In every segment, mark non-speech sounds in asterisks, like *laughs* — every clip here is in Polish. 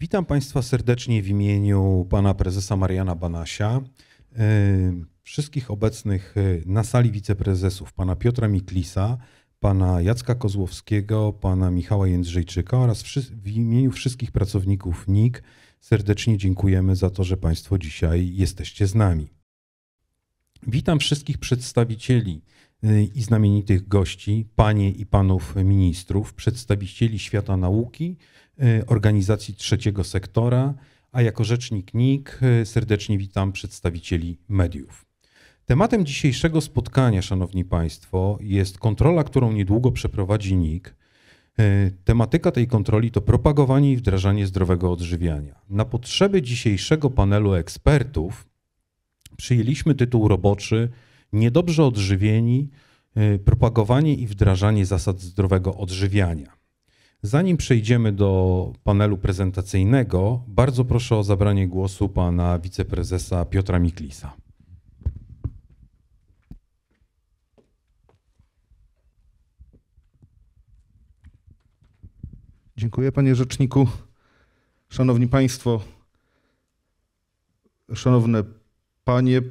Witam Państwa serdecznie w imieniu pana prezesa Mariana Banasia, y, wszystkich obecnych y, na sali wiceprezesów, pana Piotra Miklisa, pana Jacka Kozłowskiego, pana Michała Jędrzejczyka oraz w imieniu wszystkich pracowników NIK serdecznie dziękujemy za to, że Państwo dzisiaj jesteście z nami. Witam wszystkich przedstawicieli Y, i znamienitych gości, panie i panów ministrów, przedstawicieli świata nauki, y, organizacji trzeciego sektora, a jako rzecznik NIK y, serdecznie witam przedstawicieli mediów. Tematem dzisiejszego spotkania, Szanowni Państwo, jest kontrola, którą niedługo przeprowadzi NIK. Tematyka tej kontroli to propagowanie i wdrażanie zdrowego odżywiania. Na potrzeby dzisiejszego panelu ekspertów przyjęliśmy tytuł roboczy niedobrze odżywieni, y, propagowanie i wdrażanie zasad zdrowego odżywiania. Zanim przejdziemy do panelu prezentacyjnego, bardzo proszę o zabranie głosu pana wiceprezesa Piotra Miklisa. Dziękuję panie rzeczniku. Szanowni państwo, szanowne panie,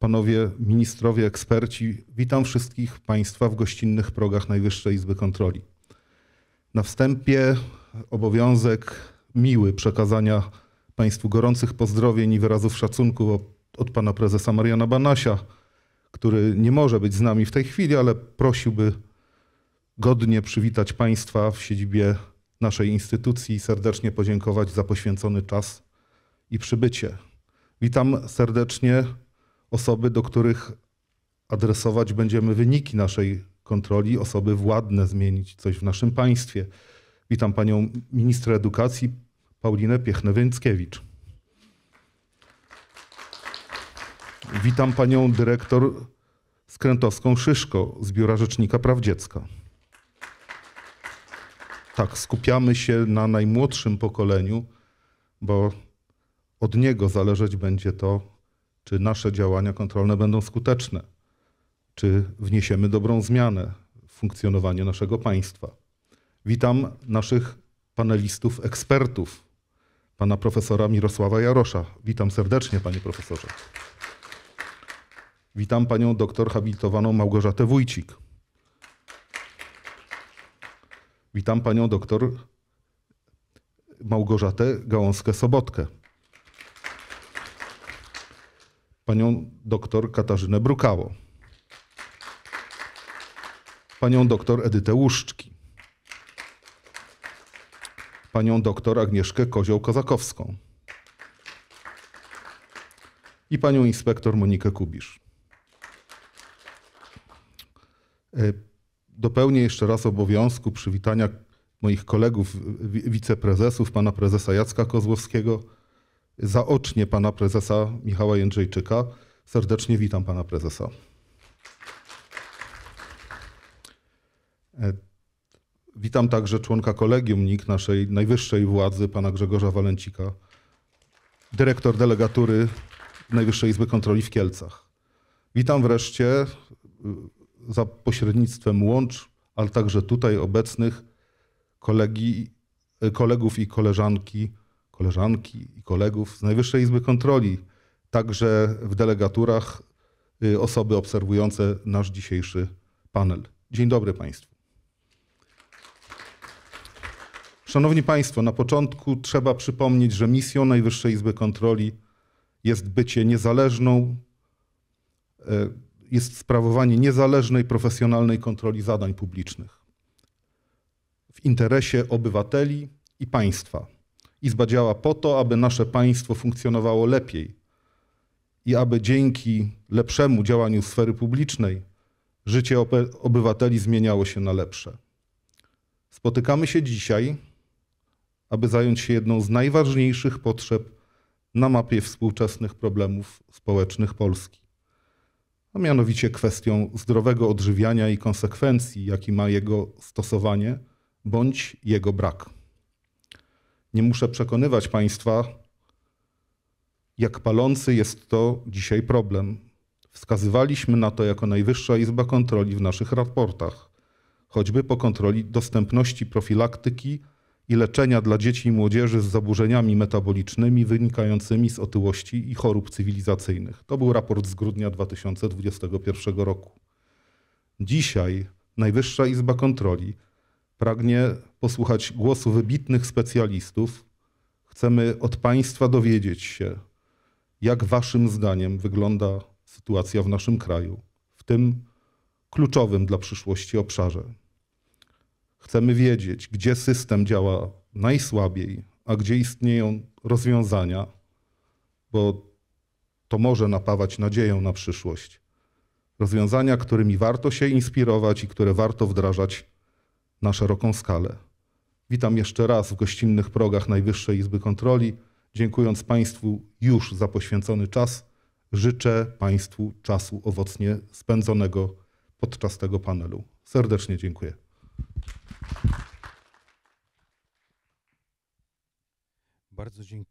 panowie ministrowie, eksperci, witam wszystkich Państwa w gościnnych progach Najwyższej Izby Kontroli. Na wstępie obowiązek miły przekazania Państwu gorących pozdrowień i wyrazów szacunku od, od pana prezesa Mariana Banasia, który nie może być z nami w tej chwili, ale prosiłby godnie przywitać Państwa w siedzibie naszej instytucji i serdecznie podziękować za poświęcony czas i przybycie. Witam serdecznie osoby, do których adresować będziemy wyniki naszej kontroli, osoby władne zmienić coś w naszym państwie. Witam panią ministrę edukacji Paulinę Piechnę-Więckiewicz. Witam panią dyrektor Skrętowską Szyszko z Biura Rzecznika Praw Dziecka. Tak, skupiamy się na najmłodszym pokoleniu, bo od niego zależeć będzie to, czy nasze działania kontrolne będą skuteczne, czy wniesiemy dobrą zmianę w funkcjonowanie naszego państwa. Witam naszych panelistów, ekspertów, pana profesora Mirosława Jarosza. Witam serdecznie, panie profesorze. Witam panią doktor habilitowaną Małgorzatę Wójcik. Witam panią doktor Małgorzatę Gałąskę-Sobotkę. panią doktor Katarzynę Brukało, panią doktor Edytę Łuszczki, panią doktor Agnieszkę Kozioł-Kozakowską i panią inspektor Monikę Kubisz. E, dopełnię jeszcze raz obowiązku przywitania moich kolegów wiceprezesów, pana prezesa Jacka Kozłowskiego, zaocznie pana prezesa Michała Jędrzejczyka. Serdecznie witam pana prezesa. E, witam także członka kolegium NIK, naszej najwyższej władzy, pana Grzegorza Walencika, dyrektor delegatury Najwyższej Izby Kontroli w Kielcach. Witam wreszcie e, za pośrednictwem łącz, ale także tutaj obecnych kolegi, e, kolegów i koleżanki koleżanki i kolegów z Najwyższej Izby Kontroli, także w delegaturach y, osoby obserwujące nasz dzisiejszy panel. Dzień dobry Państwu. Szanowni Państwo, na początku trzeba przypomnieć, że misją Najwyższej Izby Kontroli jest bycie niezależną, e, jest sprawowanie niezależnej, profesjonalnej kontroli zadań publicznych w interesie obywateli i państwa. Izba działa po to, aby nasze państwo funkcjonowało lepiej i aby dzięki lepszemu działaniu sfery publicznej życie obywateli zmieniało się na lepsze. Spotykamy się dzisiaj, aby zająć się jedną z najważniejszych potrzeb na mapie współczesnych problemów społecznych Polski, a mianowicie kwestią zdrowego odżywiania i konsekwencji, jaki ma jego stosowanie bądź jego brak. Nie muszę przekonywać Państwa, jak palący jest to dzisiaj problem. Wskazywaliśmy na to jako Najwyższa Izba Kontroli w naszych raportach, choćby po kontroli dostępności profilaktyki i leczenia dla dzieci i młodzieży z zaburzeniami metabolicznymi wynikającymi z otyłości i chorób cywilizacyjnych. To był raport z grudnia 2021 roku. Dzisiaj Najwyższa Izba Kontroli Pragnie posłuchać głosu wybitnych specjalistów. Chcemy od Państwa dowiedzieć się, jak Waszym zdaniem wygląda sytuacja w naszym kraju, w tym kluczowym dla przyszłości obszarze. Chcemy wiedzieć, gdzie system działa najsłabiej, a gdzie istnieją rozwiązania, bo to może napawać nadzieją na przyszłość. Rozwiązania, którymi warto się inspirować i które warto wdrażać na szeroką skalę. Witam jeszcze raz w gościnnych progach Najwyższej Izby Kontroli. Dziękując Państwu już za poświęcony czas, życzę Państwu czasu owocnie spędzonego podczas tego panelu. Serdecznie dziękuję. Bardzo, dzięk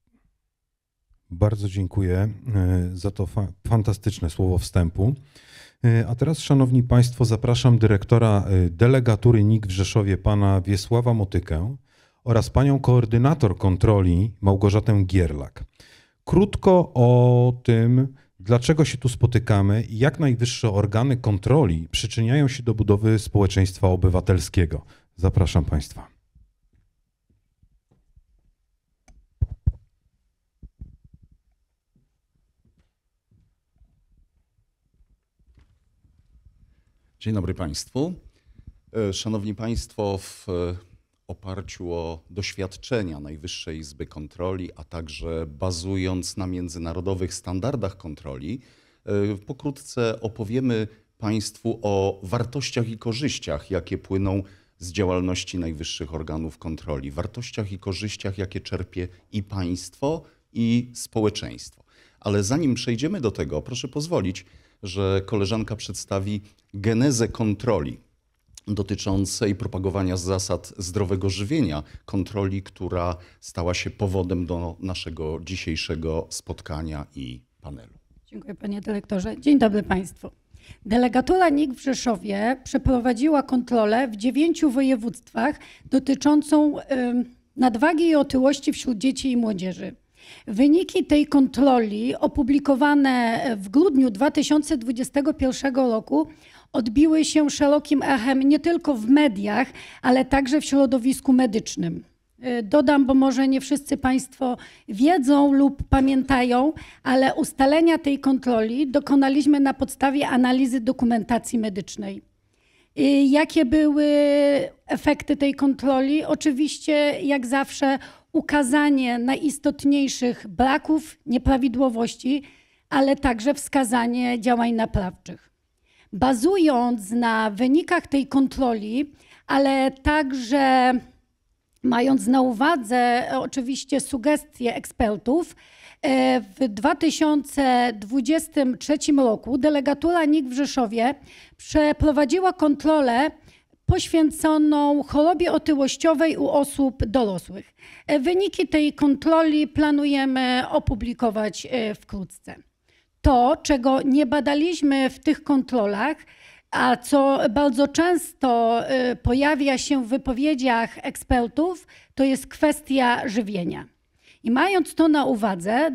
Bardzo dziękuję e, za to fa fantastyczne słowo wstępu. E, a teraz, Szanowni Państwo, zapraszam dyrektora e, delegatury NIK w Rzeszowie, pana Wiesława Motykę oraz panią koordynator kontroli Małgorzatę Gierlak. Krótko o tym, dlaczego się tu spotykamy i jak najwyższe organy kontroli przyczyniają się do budowy społeczeństwa obywatelskiego. Zapraszam Państwa. Dzień dobry Państwu. E, szanowni Państwo, w e, oparciu o doświadczenia Najwyższej Izby Kontroli, a także bazując na międzynarodowych standardach kontroli, e, pokrótce opowiemy Państwu o wartościach i korzyściach, jakie płyną z działalności najwyższych organów kontroli, wartościach i korzyściach, jakie czerpie i państwo, i społeczeństwo. Ale zanim przejdziemy do tego, proszę pozwolić, że koleżanka przedstawi genezę kontroli dotyczącej propagowania zasad zdrowego żywienia, kontroli, która stała się powodem do naszego dzisiejszego spotkania i panelu. Dziękuję panie dyrektorze. Dzień dobry państwu. Delegatura NIK w Rzeszowie przeprowadziła kontrolę w dziewięciu województwach dotyczącą nadwagi i otyłości wśród dzieci i młodzieży. Wyniki tej kontroli opublikowane w grudniu 2021 roku odbiły się szerokim echem nie tylko w mediach, ale także w środowisku medycznym. Y, dodam, bo może nie wszyscy Państwo wiedzą lub pamiętają, ale ustalenia tej kontroli dokonaliśmy na podstawie analizy dokumentacji medycznej. Y, jakie były efekty tej kontroli? Oczywiście, jak zawsze, ukazanie najistotniejszych braków, nieprawidłowości, ale także wskazanie działań naprawczych. Bazując na wynikach tej kontroli, ale także mając na uwadze oczywiście sugestie ekspertów, e, w 2023 roku delegatura NIK w Rzeszowie przeprowadziła kontrolę poświęconą chorobie otyłościowej u osób dorosłych. E, wyniki tej kontroli planujemy opublikować e, wkrótce. To, czego nie badaliśmy w tych kontrolach, a co bardzo często e, pojawia się w wypowiedziach ekspertów, to jest kwestia żywienia. I mając to na uwadze,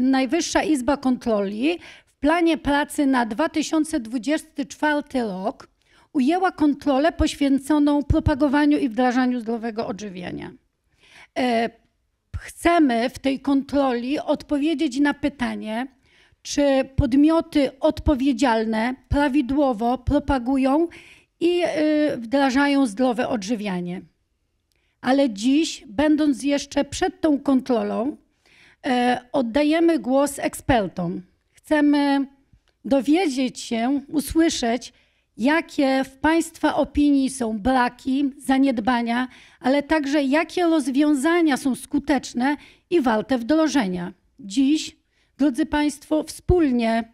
Najwyższa Izba Kontroli w planie pracy na 2024 rok ujęła kontrolę poświęconą propagowaniu i wdrażaniu zdrowego odżywiania. E, chcemy w tej kontroli odpowiedzieć na pytanie, czy podmioty odpowiedzialne prawidłowo propagują i e, wdrażają zdrowe odżywianie. Ale dziś, będąc jeszcze przed tą kontrolą, e, oddajemy głos ekspertom. Chcemy dowiedzieć się, usłyszeć, jakie w Państwa opinii są braki, zaniedbania, ale także jakie rozwiązania są skuteczne i warte wdrożenia. Dziś, drodzy Państwo, wspólnie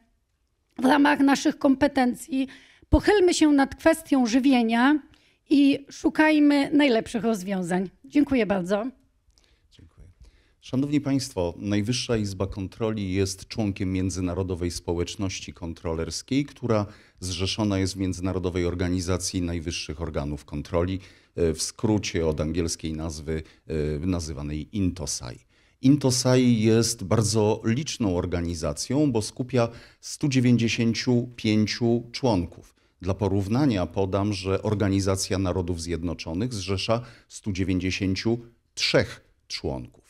w ramach naszych kompetencji pochylmy się nad kwestią żywienia i szukajmy najlepszych rozwiązań. Dziękuję bardzo. Szanowni Państwo, Najwyższa Izba Kontroli jest członkiem międzynarodowej społeczności kontrolerskiej, która zrzeszona jest w Międzynarodowej Organizacji Najwyższych Organów Kontroli, e, w skrócie od angielskiej nazwy e, nazywanej INTOSAI. INTOSAI jest bardzo liczną organizacją, bo skupia 195 członków. Dla porównania podam, że Organizacja Narodów Zjednoczonych zrzesza 193 członków.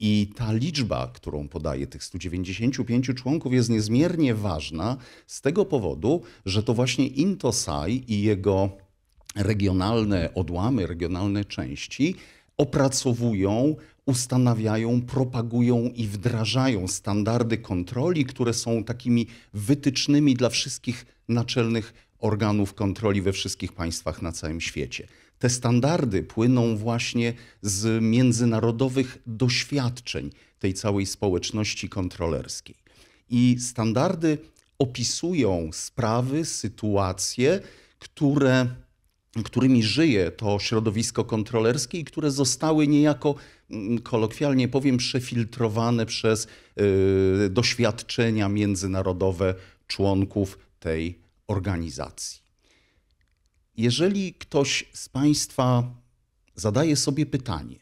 I ta liczba, którą podaje tych 195 członków, jest niezmiernie ważna z tego powodu, że to właśnie Intosai i jego regionalne odłamy, regionalne części opracowują, ustanawiają, propagują i wdrażają standardy kontroli, które są takimi wytycznymi dla wszystkich naczelnych organów kontroli we wszystkich państwach na całym świecie. Te standardy płyną właśnie z międzynarodowych doświadczeń tej całej społeczności kontrolerskiej. I standardy opisują sprawy, sytuacje, które, którymi żyje to środowisko kontrolerskie i które zostały niejako, mm, kolokwialnie powiem, przefiltrowane przez y, doświadczenia międzynarodowe członków tej organizacji jeżeli ktoś z Państwa zadaje sobie pytanie,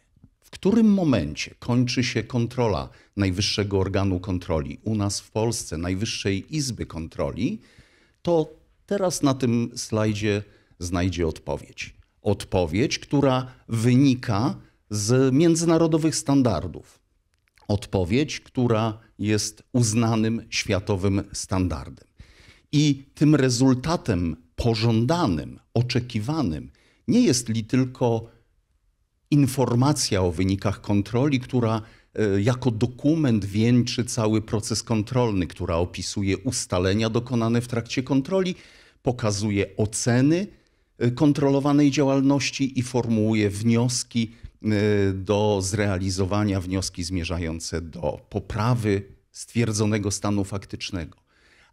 w którym momencie kończy się kontrola Najwyższego Organu Kontroli u nas w Polsce, Najwyższej Izby Kontroli, to teraz na tym slajdzie znajdzie odpowiedź. Odpowiedź, która wynika z międzynarodowych standardów. Odpowiedź, która jest uznanym światowym standardem. I tym rezultatem pożądanym, oczekiwanym nie jest li tylko informacja o wynikach kontroli, która e, jako dokument wieńczy cały proces kontrolny, która opisuje ustalenia dokonane w trakcie kontroli, pokazuje oceny e, kontrolowanej działalności i formułuje wnioski e, do zrealizowania, wnioski zmierzające do poprawy stwierdzonego stanu faktycznego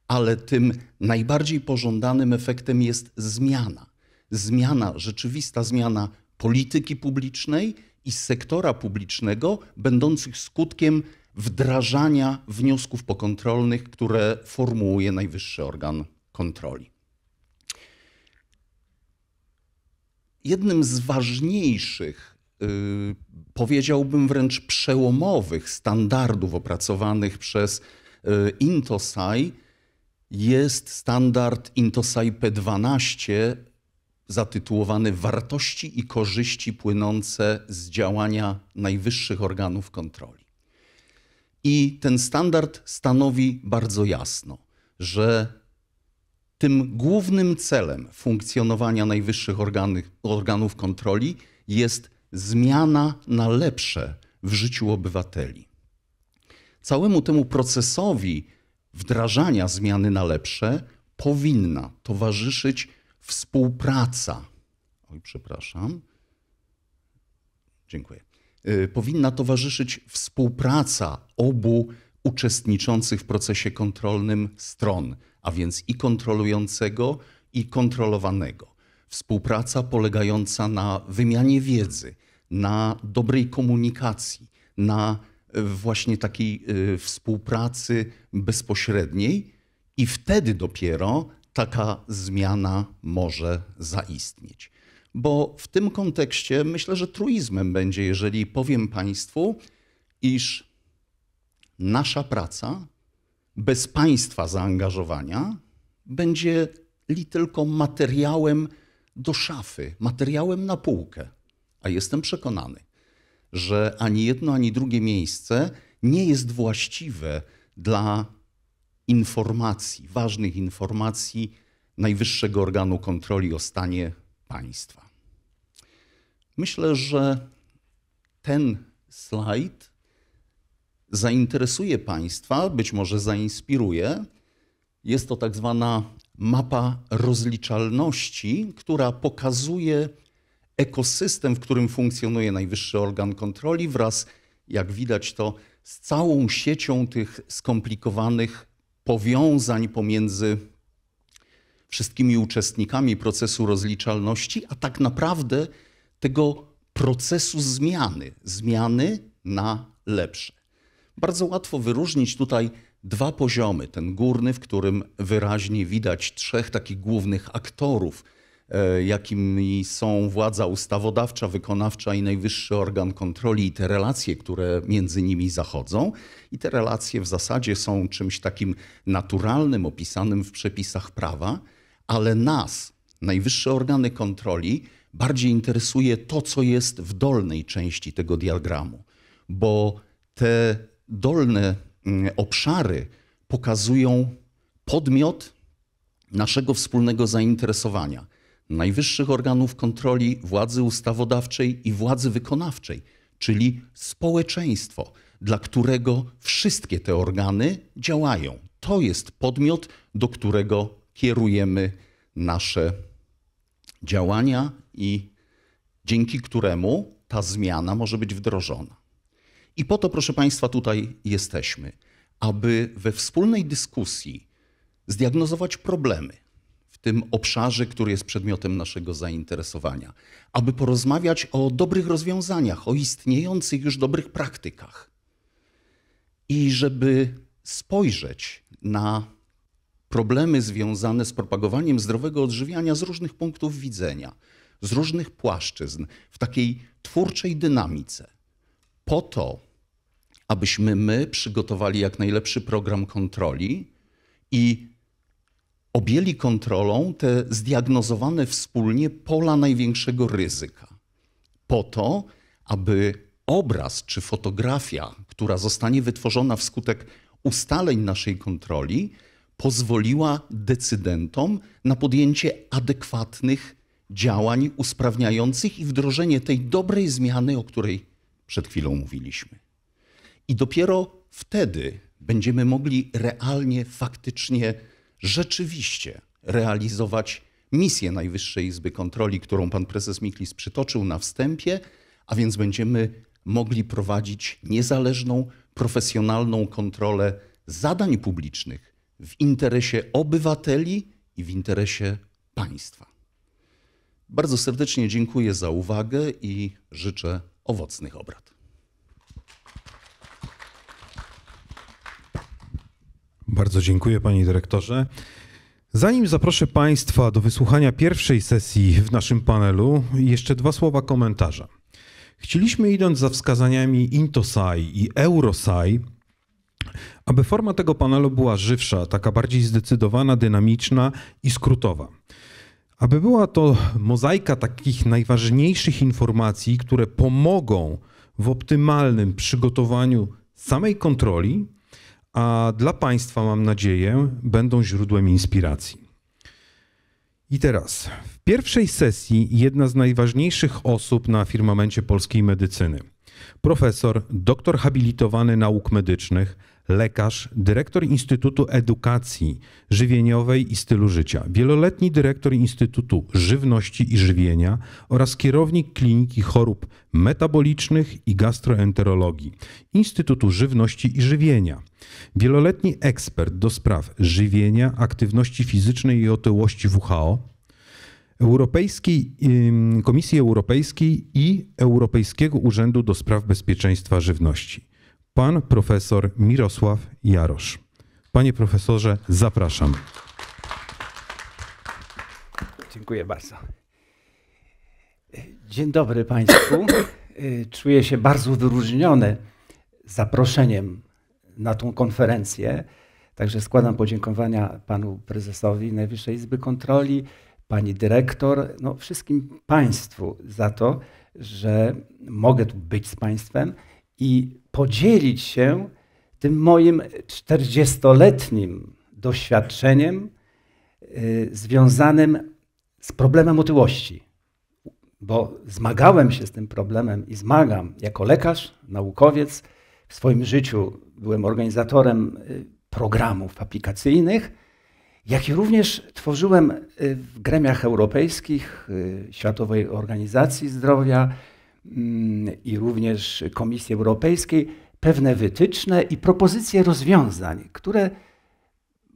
ale tym najbardziej pożądanym efektem jest zmiana. Zmiana, rzeczywista zmiana polityki publicznej i sektora publicznego, będących skutkiem wdrażania wniosków pokontrolnych, które formułuje najwyższy organ kontroli. Jednym z ważniejszych, y, powiedziałbym wręcz przełomowych standardów opracowanych przez y, Intosai jest standard Intosaipe 12 zatytułowany Wartości i korzyści płynące z działania najwyższych organów kontroli. I ten standard stanowi bardzo jasno, że tym głównym celem funkcjonowania najwyższych organy, organów kontroli jest zmiana na lepsze w życiu obywateli. Całemu temu procesowi wdrażania zmiany na lepsze powinna towarzyszyć współpraca. Oj, przepraszam. Dziękuję. Y, powinna towarzyszyć współpraca obu uczestniczących w procesie kontrolnym stron, a więc i kontrolującego, i kontrolowanego. Współpraca polegająca na wymianie wiedzy, na dobrej komunikacji, na właśnie takiej y, współpracy bezpośredniej i wtedy dopiero taka zmiana może zaistnieć. Bo w tym kontekście myślę, że truizmem będzie, jeżeli powiem Państwu, iż nasza praca bez Państwa zaangażowania będzie li tylko materiałem do szafy, materiałem na półkę. A jestem przekonany, że ani jedno, ani drugie miejsce nie jest właściwe dla informacji, ważnych informacji najwyższego organu kontroli o stanie państwa. Myślę, że ten slajd zainteresuje Państwa, być może zainspiruje. Jest to tak zwana mapa rozliczalności, która pokazuje ekosystem, w którym funkcjonuje najwyższy organ kontroli, wraz, jak widać to, z całą siecią tych skomplikowanych powiązań pomiędzy wszystkimi uczestnikami procesu rozliczalności, a tak naprawdę tego procesu zmiany, zmiany na lepsze. Bardzo łatwo wyróżnić tutaj dwa poziomy. Ten górny, w którym wyraźnie widać trzech takich głównych aktorów E, jakimi są władza ustawodawcza, wykonawcza i najwyższy organ kontroli i te relacje, które między nimi zachodzą. I te relacje w zasadzie są czymś takim naturalnym, opisanym w przepisach prawa, ale nas, najwyższe organy kontroli, bardziej interesuje to, co jest w dolnej części tego diagramu, bo te dolne mm, obszary pokazują podmiot naszego wspólnego zainteresowania najwyższych organów kontroli, władzy ustawodawczej i władzy wykonawczej, czyli społeczeństwo, dla którego wszystkie te organy działają. To jest podmiot, do którego kierujemy nasze działania i dzięki któremu ta zmiana może być wdrożona. I po to, proszę Państwa, tutaj jesteśmy, aby we wspólnej dyskusji zdiagnozować problemy, tym obszarze, który jest przedmiotem naszego zainteresowania, aby porozmawiać o dobrych rozwiązaniach, o istniejących już dobrych praktykach i żeby spojrzeć na problemy związane z propagowaniem zdrowego odżywiania z różnych punktów widzenia, z różnych płaszczyzn, w takiej twórczej dynamice, po to, abyśmy my przygotowali jak najlepszy program kontroli i objęli kontrolą te zdiagnozowane wspólnie pola największego ryzyka, po to, aby obraz czy fotografia, która zostanie wytworzona wskutek ustaleń naszej kontroli, pozwoliła decydentom na podjęcie adekwatnych działań usprawniających i wdrożenie tej dobrej zmiany, o której przed chwilą mówiliśmy. I dopiero wtedy będziemy mogli realnie, faktycznie rzeczywiście realizować misję Najwyższej Izby Kontroli, którą pan prezes Miklis przytoczył na wstępie, a więc będziemy mogli prowadzić niezależną, profesjonalną kontrolę zadań publicznych w interesie obywateli i w interesie państwa. Bardzo serdecznie dziękuję za uwagę i życzę owocnych obrad. Bardzo dziękuję panie dyrektorze. Zanim zaproszę państwa do wysłuchania pierwszej sesji w naszym panelu, jeszcze dwa słowa komentarza. Chcieliśmy idąc za wskazaniami Intosai i Eurosai, aby forma tego panelu była żywsza, taka bardziej zdecydowana, dynamiczna i skrótowa. Aby była to mozaika takich najważniejszych informacji, które pomogą w optymalnym przygotowaniu samej kontroli, a dla Państwa, mam nadzieję, będą źródłem inspiracji. I teraz, w pierwszej sesji jedna z najważniejszych osób na firmamencie polskiej medycyny. Profesor, doktor habilitowany nauk medycznych, lekarz, dyrektor Instytutu Edukacji Żywieniowej i Stylu Życia, wieloletni dyrektor Instytutu Żywności i Żywienia oraz kierownik Kliniki Chorób Metabolicznych i Gastroenterologii Instytutu Żywności i Żywienia, wieloletni ekspert do spraw żywienia, aktywności fizycznej i otyłości WHO. Europejskiej, Komisji Europejskiej i Europejskiego Urzędu do Spraw Bezpieczeństwa Żywności pan profesor Mirosław Jarosz. Panie profesorze, zapraszam. Dziękuję bardzo. Dzień dobry Państwu. E, czuję się bardzo wyróżniony zaproszeniem na tą konferencję. Także składam podziękowania panu prezesowi Najwyższej Izby Kontroli, pani dyrektor, no wszystkim państwu za to, że mogę tu być z państwem i podzielić się tym moim 40-letnim doświadczeniem y, związanym z problemem otyłości. Bo zmagałem się z tym problemem i zmagam jako lekarz, naukowiec. W swoim życiu byłem organizatorem y, programów aplikacyjnych, jak i również tworzyłem y, w gremiach europejskich, Światowej Organizacji Zdrowia, Mm, i również Komisji Europejskiej pewne wytyczne i propozycje rozwiązań, które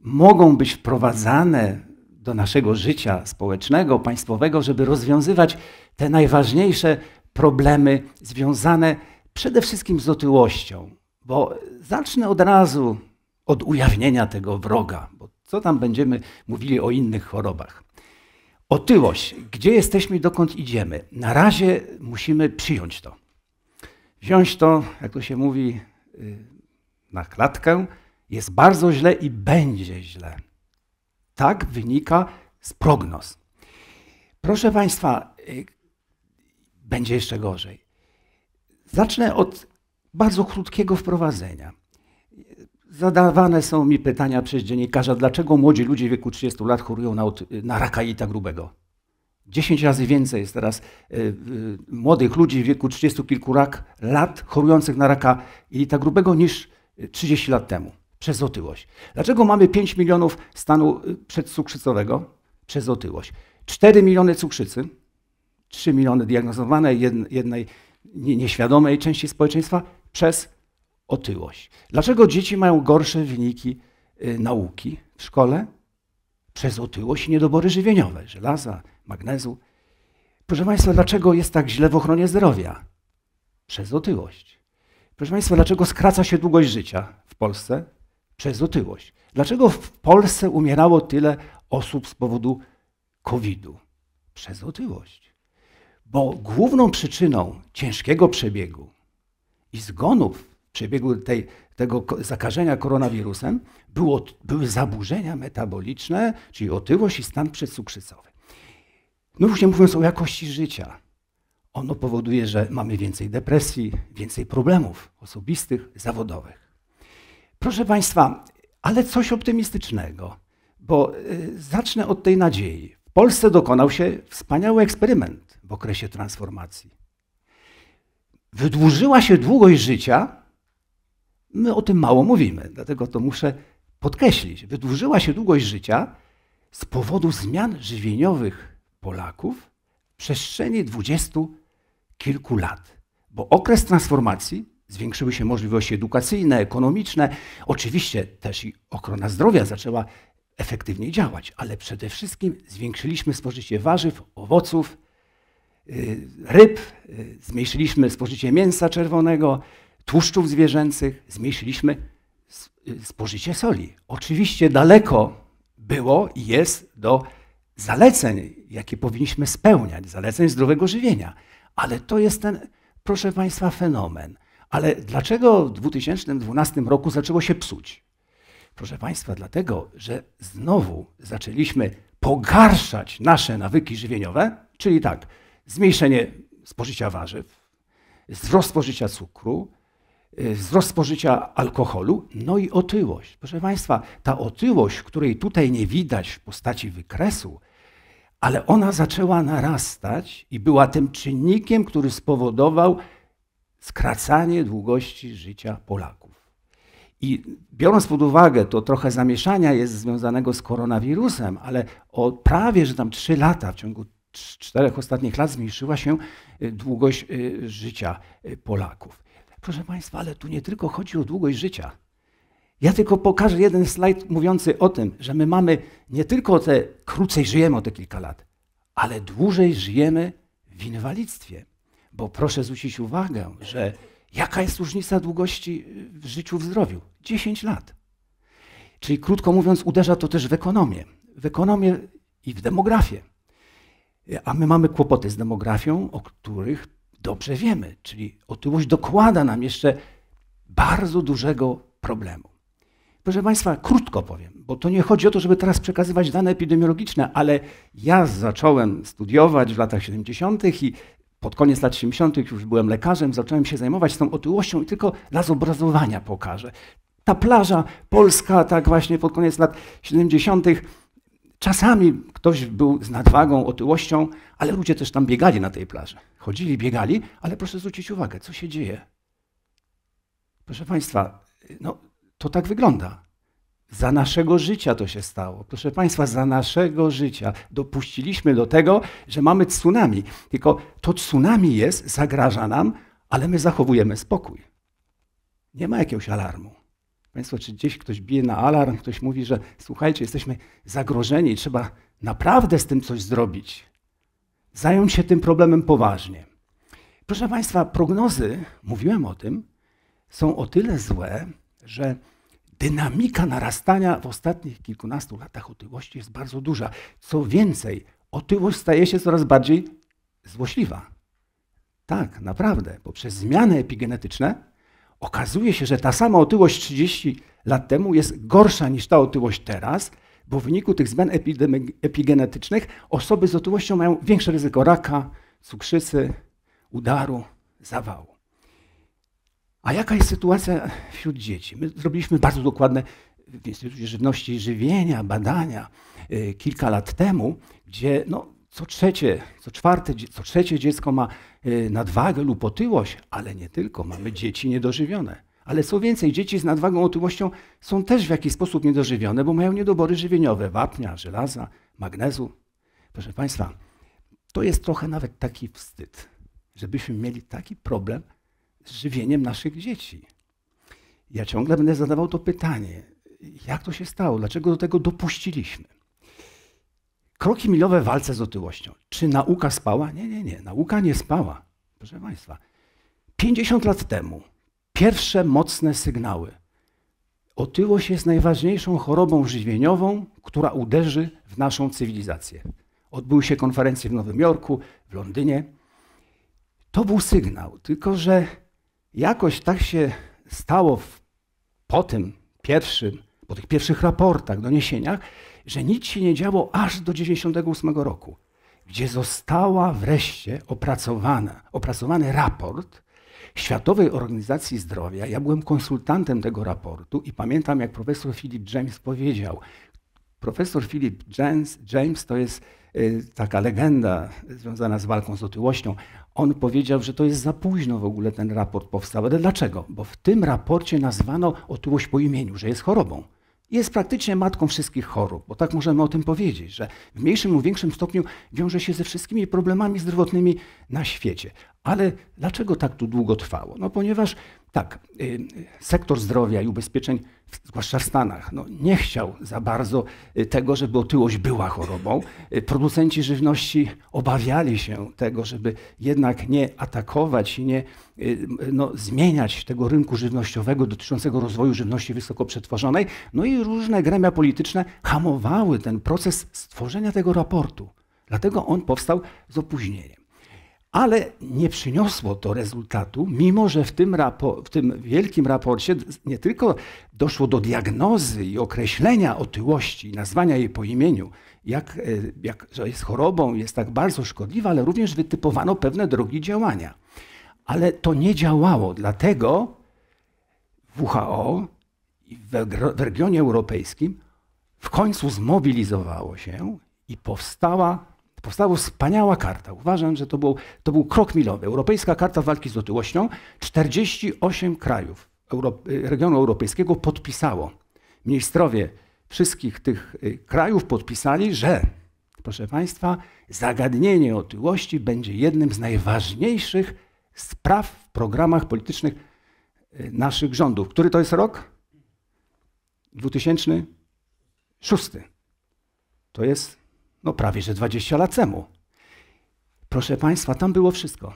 mogą być wprowadzane do naszego życia społecznego, państwowego, żeby rozwiązywać te najważniejsze problemy związane przede wszystkim z otyłością. Bo zacznę od razu od ujawnienia tego wroga, bo co tam będziemy mówili o innych chorobach. Otyłość. Gdzie jesteśmy i dokąd idziemy? Na razie musimy przyjąć to. Wziąć to, jak to się mówi, y, na klatkę. Jest bardzo źle i będzie źle. Tak wynika z prognoz. Proszę Państwa, y, będzie jeszcze gorzej. Zacznę od bardzo krótkiego wprowadzenia. Zadawane są mi pytania przez dziennikarza, dlaczego młodzi ludzie w wieku 30 lat chorują na, na raka jelita grubego. 10 razy więcej jest teraz y, y, młodych ludzi w wieku 30 kilku rak, lat chorujących na raka jelita grubego niż 30 lat temu. Przez otyłość. Dlaczego mamy 5 milionów stanu y, przedcukrzycowego? Przez otyłość. 4 miliony cukrzycy, 3 miliony diagnozowanej, jednej nieświadomej części społeczeństwa przez otyłość. Dlaczego dzieci mają gorsze wyniki y, nauki w szkole? Przez otyłość i niedobory żywieniowe, żelaza, magnezu. Proszę Państwa, dlaczego jest tak źle w ochronie zdrowia? Przez otyłość. Proszę Państwa, dlaczego skraca się długość życia w Polsce? Przez otyłość. Dlaczego w Polsce umierało tyle osób z powodu COVID-u? Przez otyłość. Bo główną przyczyną ciężkiego przebiegu i zgonów przebiegu tej, tego zakażenia koronawirusem było, były zaburzenia metaboliczne, czyli otyłość i stan przedcukrzycowy. No właśnie mówiąc o jakości życia, ono powoduje, że mamy więcej depresji, więcej problemów osobistych, zawodowych. Proszę Państwa, ale coś optymistycznego, bo y, zacznę od tej nadziei. W Polsce dokonał się wspaniały eksperyment w okresie transformacji. Wydłużyła się długość życia My o tym mało mówimy, dlatego to muszę podkreślić. Wydłużyła się długość życia z powodu zmian żywieniowych Polaków w przestrzeni dwudziestu kilku lat. Bo okres transformacji zwiększyły się możliwości edukacyjne, ekonomiczne, oczywiście też i ochrona zdrowia zaczęła efektywniej działać, ale przede wszystkim zwiększyliśmy spożycie warzyw, owoców, y, ryb, y, zmniejszyliśmy spożycie mięsa czerwonego, tłuszczów zwierzęcych, zmniejszyliśmy spożycie soli. Oczywiście daleko było i jest do zaleceń, jakie powinniśmy spełniać, zaleceń zdrowego żywienia. Ale to jest ten, proszę Państwa, fenomen. Ale dlaczego w 2012 roku zaczęło się psuć? Proszę Państwa, dlatego, że znowu zaczęliśmy pogarszać nasze nawyki żywieniowe, czyli tak, zmniejszenie spożycia warzyw, wzrost spożycia cukru, Y, wzrost spożycia alkoholu, no i otyłość. Proszę Państwa, ta otyłość, której tutaj nie widać w postaci wykresu, ale ona zaczęła narastać i była tym czynnikiem, który spowodował skracanie długości życia Polaków. I biorąc pod uwagę, to trochę zamieszania jest związanego z koronawirusem, ale o prawie, że tam trzy lata w ciągu czterech ostatnich lat zmniejszyła się y, długość y, życia Polaków. Proszę Państwa, ale tu nie tylko chodzi o długość życia. Ja tylko pokażę jeden slajd mówiący o tym, że my mamy nie tylko te krócej żyjemy o te kilka lat, ale dłużej żyjemy w inwalidztwie. Bo proszę zwrócić uwagę, że jaka jest różnica długości w życiu w zdrowiu? 10 lat. Czyli krótko mówiąc, uderza to też w ekonomię. W ekonomię i w demografię. A my mamy kłopoty z demografią, o których dobrze wiemy, czyli otyłość dokłada nam jeszcze bardzo dużego problemu. Proszę Państwa, krótko powiem, bo to nie chodzi o to, żeby teraz przekazywać dane epidemiologiczne, ale ja zacząłem studiować w latach 70. i pod koniec lat 70. już byłem lekarzem, zacząłem się zajmować tą otyłością i tylko dla zobrazowania pokażę. Ta plaża polska, tak właśnie pod koniec lat 70. Czasami ktoś był z nadwagą, otyłością, ale ludzie też tam biegali na tej plaży. Chodzili, biegali, ale proszę zwrócić uwagę, co się dzieje. Proszę Państwa, no, to tak wygląda. Za naszego życia to się stało. Proszę Państwa, za naszego życia dopuściliśmy do tego, że mamy tsunami. Tylko to tsunami jest, zagraża nam, ale my zachowujemy spokój. Nie ma jakiegoś alarmu. Państwo, czy gdzieś ktoś bije na alarm, ktoś mówi, że słuchajcie, jesteśmy zagrożeni, trzeba naprawdę z tym coś zrobić. Zająć się tym problemem poważnie. Proszę Państwa, prognozy, mówiłem o tym, są o tyle złe, że dynamika narastania w ostatnich kilkunastu latach otyłości jest bardzo duża. Co więcej, otyłość staje się coraz bardziej złośliwa. Tak, naprawdę, poprzez zmiany epigenetyczne Okazuje się, że ta sama otyłość 30 lat temu jest gorsza niż ta otyłość teraz, bo w wyniku tych zmian epigenetycznych osoby z otyłością mają większe ryzyko raka, cukrzycy, udaru, zawału. A jaka jest sytuacja wśród dzieci? My zrobiliśmy bardzo dokładne w Instytucie Żywności i Żywienia badania y, kilka lat temu, gdzie no, co trzecie, co czwarte, co trzecie dziecko ma e, nadwagę lub otyłość, ale nie tylko, mamy dzieci niedożywione. Ale co więcej, dzieci z nadwagą, otyłością są też w jakiś sposób niedożywione, bo mają niedobory żywieniowe, wapnia, żelaza, magnezu. Proszę Państwa, to jest trochę nawet taki wstyd, żebyśmy mieli taki problem z żywieniem naszych dzieci. Ja ciągle będę zadawał to pytanie, jak to się stało, dlaczego do tego dopuściliśmy? Kroki milowe w walce z otyłością. Czy nauka spała? Nie, nie, nie. Nauka nie spała. Proszę Państwa, 50 lat temu pierwsze mocne sygnały. Otyłość jest najważniejszą chorobą żywieniową, która uderzy w naszą cywilizację. Odbyły się konferencje w Nowym Jorku, w Londynie. To był sygnał, tylko że jakoś tak się stało w, po tym pierwszym, po tych pierwszych raportach, doniesieniach, że nic się nie działo aż do 98 roku, gdzie została wreszcie opracowana, opracowany raport Światowej Organizacji Zdrowia. Ja byłem konsultantem tego raportu i pamiętam, jak profesor Philip James powiedział. Profesor Philip James, James to jest y, taka legenda związana z walką z otyłością, on powiedział, że to jest za późno w ogóle ten raport powstał. Ale dlaczego? Bo w tym raporcie nazwano otyłość po imieniu, że jest chorobą jest praktycznie matką wszystkich chorób, bo tak możemy o tym powiedzieć, że w mniejszym lub większym stopniu wiąże się ze wszystkimi problemami zdrowotnymi na świecie. Ale dlaczego tak tu długo trwało? No ponieważ tak, y, sektor zdrowia i ubezpieczeń, zwłaszcza w Stanach, no nie chciał za bardzo y, tego, żeby otyłość była chorobą. Y, producenci żywności obawiali się tego, żeby jednak nie atakować i nie no, zmieniać tego rynku żywnościowego dotyczącego rozwoju żywności wysoko przetworzonej. No i różne gremia polityczne hamowały ten proces stworzenia tego raportu. Dlatego on powstał z opóźnieniem ale nie przyniosło to rezultatu, mimo że w tym, rapo- w tym wielkim raporcie nie tylko doszło do diagnozy i określenia otyłości, nazwania jej po imieniu, jak, e, jak że jest chorobą, jest tak bardzo szkodliwa, ale również wytypowano pewne drogi działania. Ale to nie działało, dlatego WHO w regionie europejskim w końcu zmobilizowało się i powstała Powstała wspaniała karta. Uważam, że to był, to był krok milowy. Europejska Karta Walki z Otyłością. 48 krajów Euro, regionu europejskiego podpisało. Ministrowie wszystkich tych y, krajów podpisali, że, proszę Państwa, zagadnienie otyłości będzie jednym z najważniejszych spraw w programach politycznych y, naszych rządów. Który to jest rok? 2006. To jest no prawie że 20 lat temu. Proszę Państwa, tam było wszystko.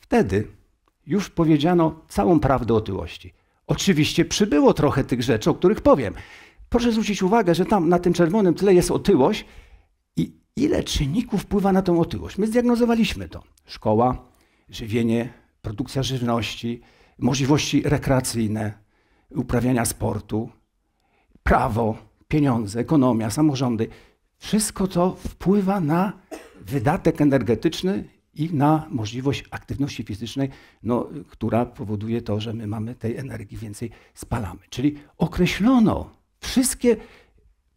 Wtedy już powiedziano całą prawdę o otyłości. Oczywiście przybyło trochę tych rzeczy, o których powiem. Proszę zwrócić uwagę, że tam na tym czerwonym tle jest otyłość i ile czynników wpływa na tą otyłość. My zdiagnozowaliśmy to. Szkoła, żywienie, produkcja żywności, możliwości rekreacyjne, uprawiania sportu, prawo, pieniądze, ekonomia, samorządy. Wszystko to wpływa na wydatek energetyczny i na możliwość aktywności fizycznej, no, która powoduje to, że my mamy tej energii więcej spalamy. Czyli określono wszystkie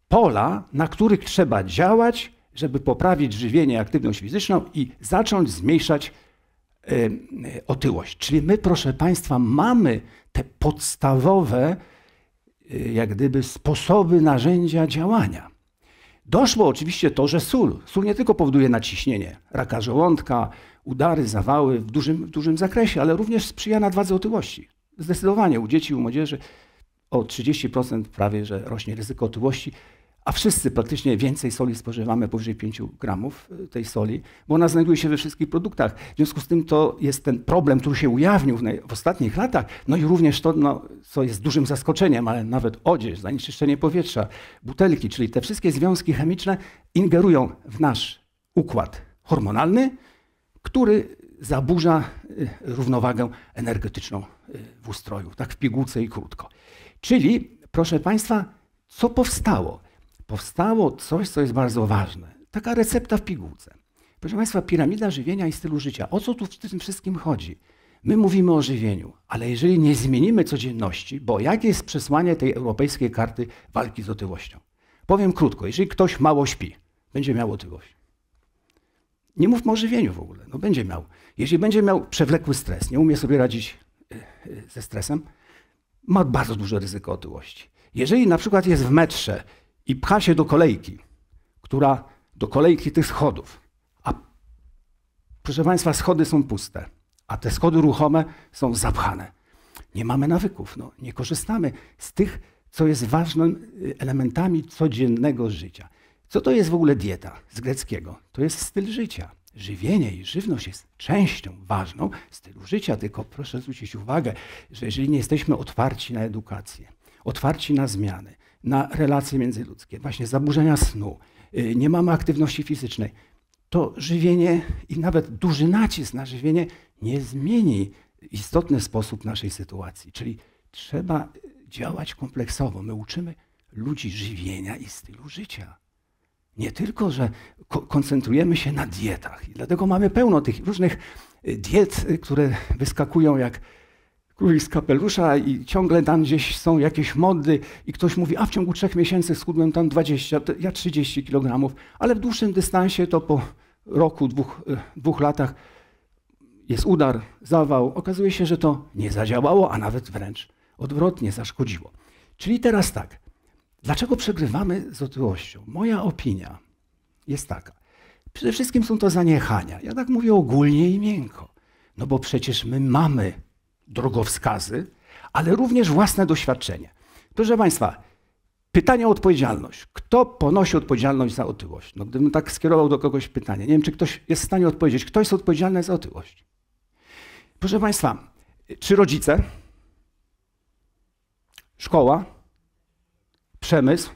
pola, na których trzeba działać, żeby poprawić żywienie, aktywność fizyczną i zacząć zmniejszać e, otyłość. Czyli my, proszę Państwa, mamy te podstawowe, e, jak gdyby, sposoby, narzędzia działania. Doszło oczywiście to, że sól. Sól nie tylko powoduje naciśnienie, raka żołądka, udary, zawały w dużym, w dużym zakresie, ale również sprzyja nadwadze otyłości. Zdecydowanie u dzieci, u młodzieży o 30% prawie, że rośnie ryzyko otyłości a wszyscy praktycznie więcej soli spożywamy powyżej 5 gramów e, tej soli, bo ona znajduje się we wszystkich produktach. W związku z tym to jest ten problem, który się ujawnił w, w ostatnich latach, no i również to, no, co jest dużym zaskoczeniem, ale nawet odzież, zanieczyszczenie powietrza, butelki, czyli te wszystkie związki chemiczne ingerują w nasz układ hormonalny, który zaburza e, równowagę energetyczną e, w ustroju, tak w pigułce i krótko. Czyli, proszę Państwa, co powstało? powstało coś, co jest bardzo ważne. Taka recepta w pigułce. Proszę Państwa, piramida żywienia i stylu życia. O co tu w tym wszystkim chodzi? My mówimy o żywieniu, ale jeżeli nie zmienimy codzienności, bo jakie jest przesłanie tej europejskiej karty walki z otyłością? Powiem krótko, jeżeli ktoś mało śpi, będzie miał otyłość. Nie mówmy o żywieniu w ogóle, no będzie miał. Jeżeli będzie miał przewlekły stres, nie umie sobie radzić e, e, ze stresem, ma bardzo duże ryzyko otyłości. Jeżeli na przykład jest w metrze i pcha się do kolejki, która do kolejki tych schodów. A proszę Państwa, schody są puste, a te schody ruchome są zapchane. Nie mamy nawyków, no, nie korzystamy z tych, co jest ważnym y, elementami codziennego życia. Co to jest w ogóle dieta z greckiego? To jest styl życia. Żywienie i żywność jest częścią ważną stylu życia, tylko proszę zwrócić uwagę, że jeżeli nie jesteśmy otwarci na edukację, otwarci na zmiany, na relacje międzyludzkie, właśnie zaburzenia snu, y, nie mamy aktywności fizycznej, to żywienie i nawet duży nacisk na żywienie nie zmieni w istotny sposób naszej sytuacji. Czyli trzeba y, działać kompleksowo. My uczymy ludzi żywienia i stylu życia. Nie tylko, że ko koncentrujemy się na dietach i dlatego mamy pełno tych różnych y, diet, które wyskakują jak królik z kapelusza i ciągle tam gdzieś są jakieś mody i ktoś mówi, a w ciągu trzech miesięcy schudłem tam 20, ja 30 kg, ale w dłuższym dystansie to po roku, dwóch, e, dwóch latach jest udar, zawał. Okazuje się, że to nie zadziałało, a nawet wręcz odwrotnie zaszkodziło. Czyli teraz tak, dlaczego przegrywamy z otyłością? Moja opinia jest taka. Przede wszystkim są to zaniechania. Ja tak mówię ogólnie i miękko. No bo przecież my mamy drogowskazy, ale również własne doświadczenie. Proszę Państwa, pytanie o odpowiedzialność. Kto ponosi odpowiedzialność za otyłość? No, gdybym tak skierował do kogoś pytanie, nie wiem, czy ktoś jest w stanie odpowiedzieć, kto jest odpowiedzialny za otyłość? Proszę Państwa, czy rodzice, szkoła, przemysł?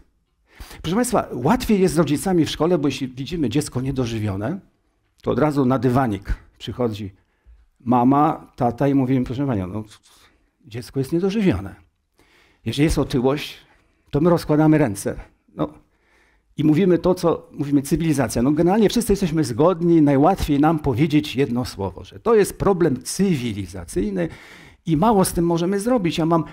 Proszę Państwa, łatwiej jest z rodzicami w szkole, bo jeśli widzimy dziecko niedożywione, to od razu na dywanik przychodzi mama, tata i mówimy, proszę Panią, no, dziecko jest niedożywione. Jeżeli jest otyłość, to my rozkładamy ręce. No, I mówimy to, co mówimy cywilizacja. No, generalnie wszyscy jesteśmy zgodni, najłatwiej nam powiedzieć jedno słowo, że to jest problem cywilizacyjny i mało z tym możemy zrobić. Ja mam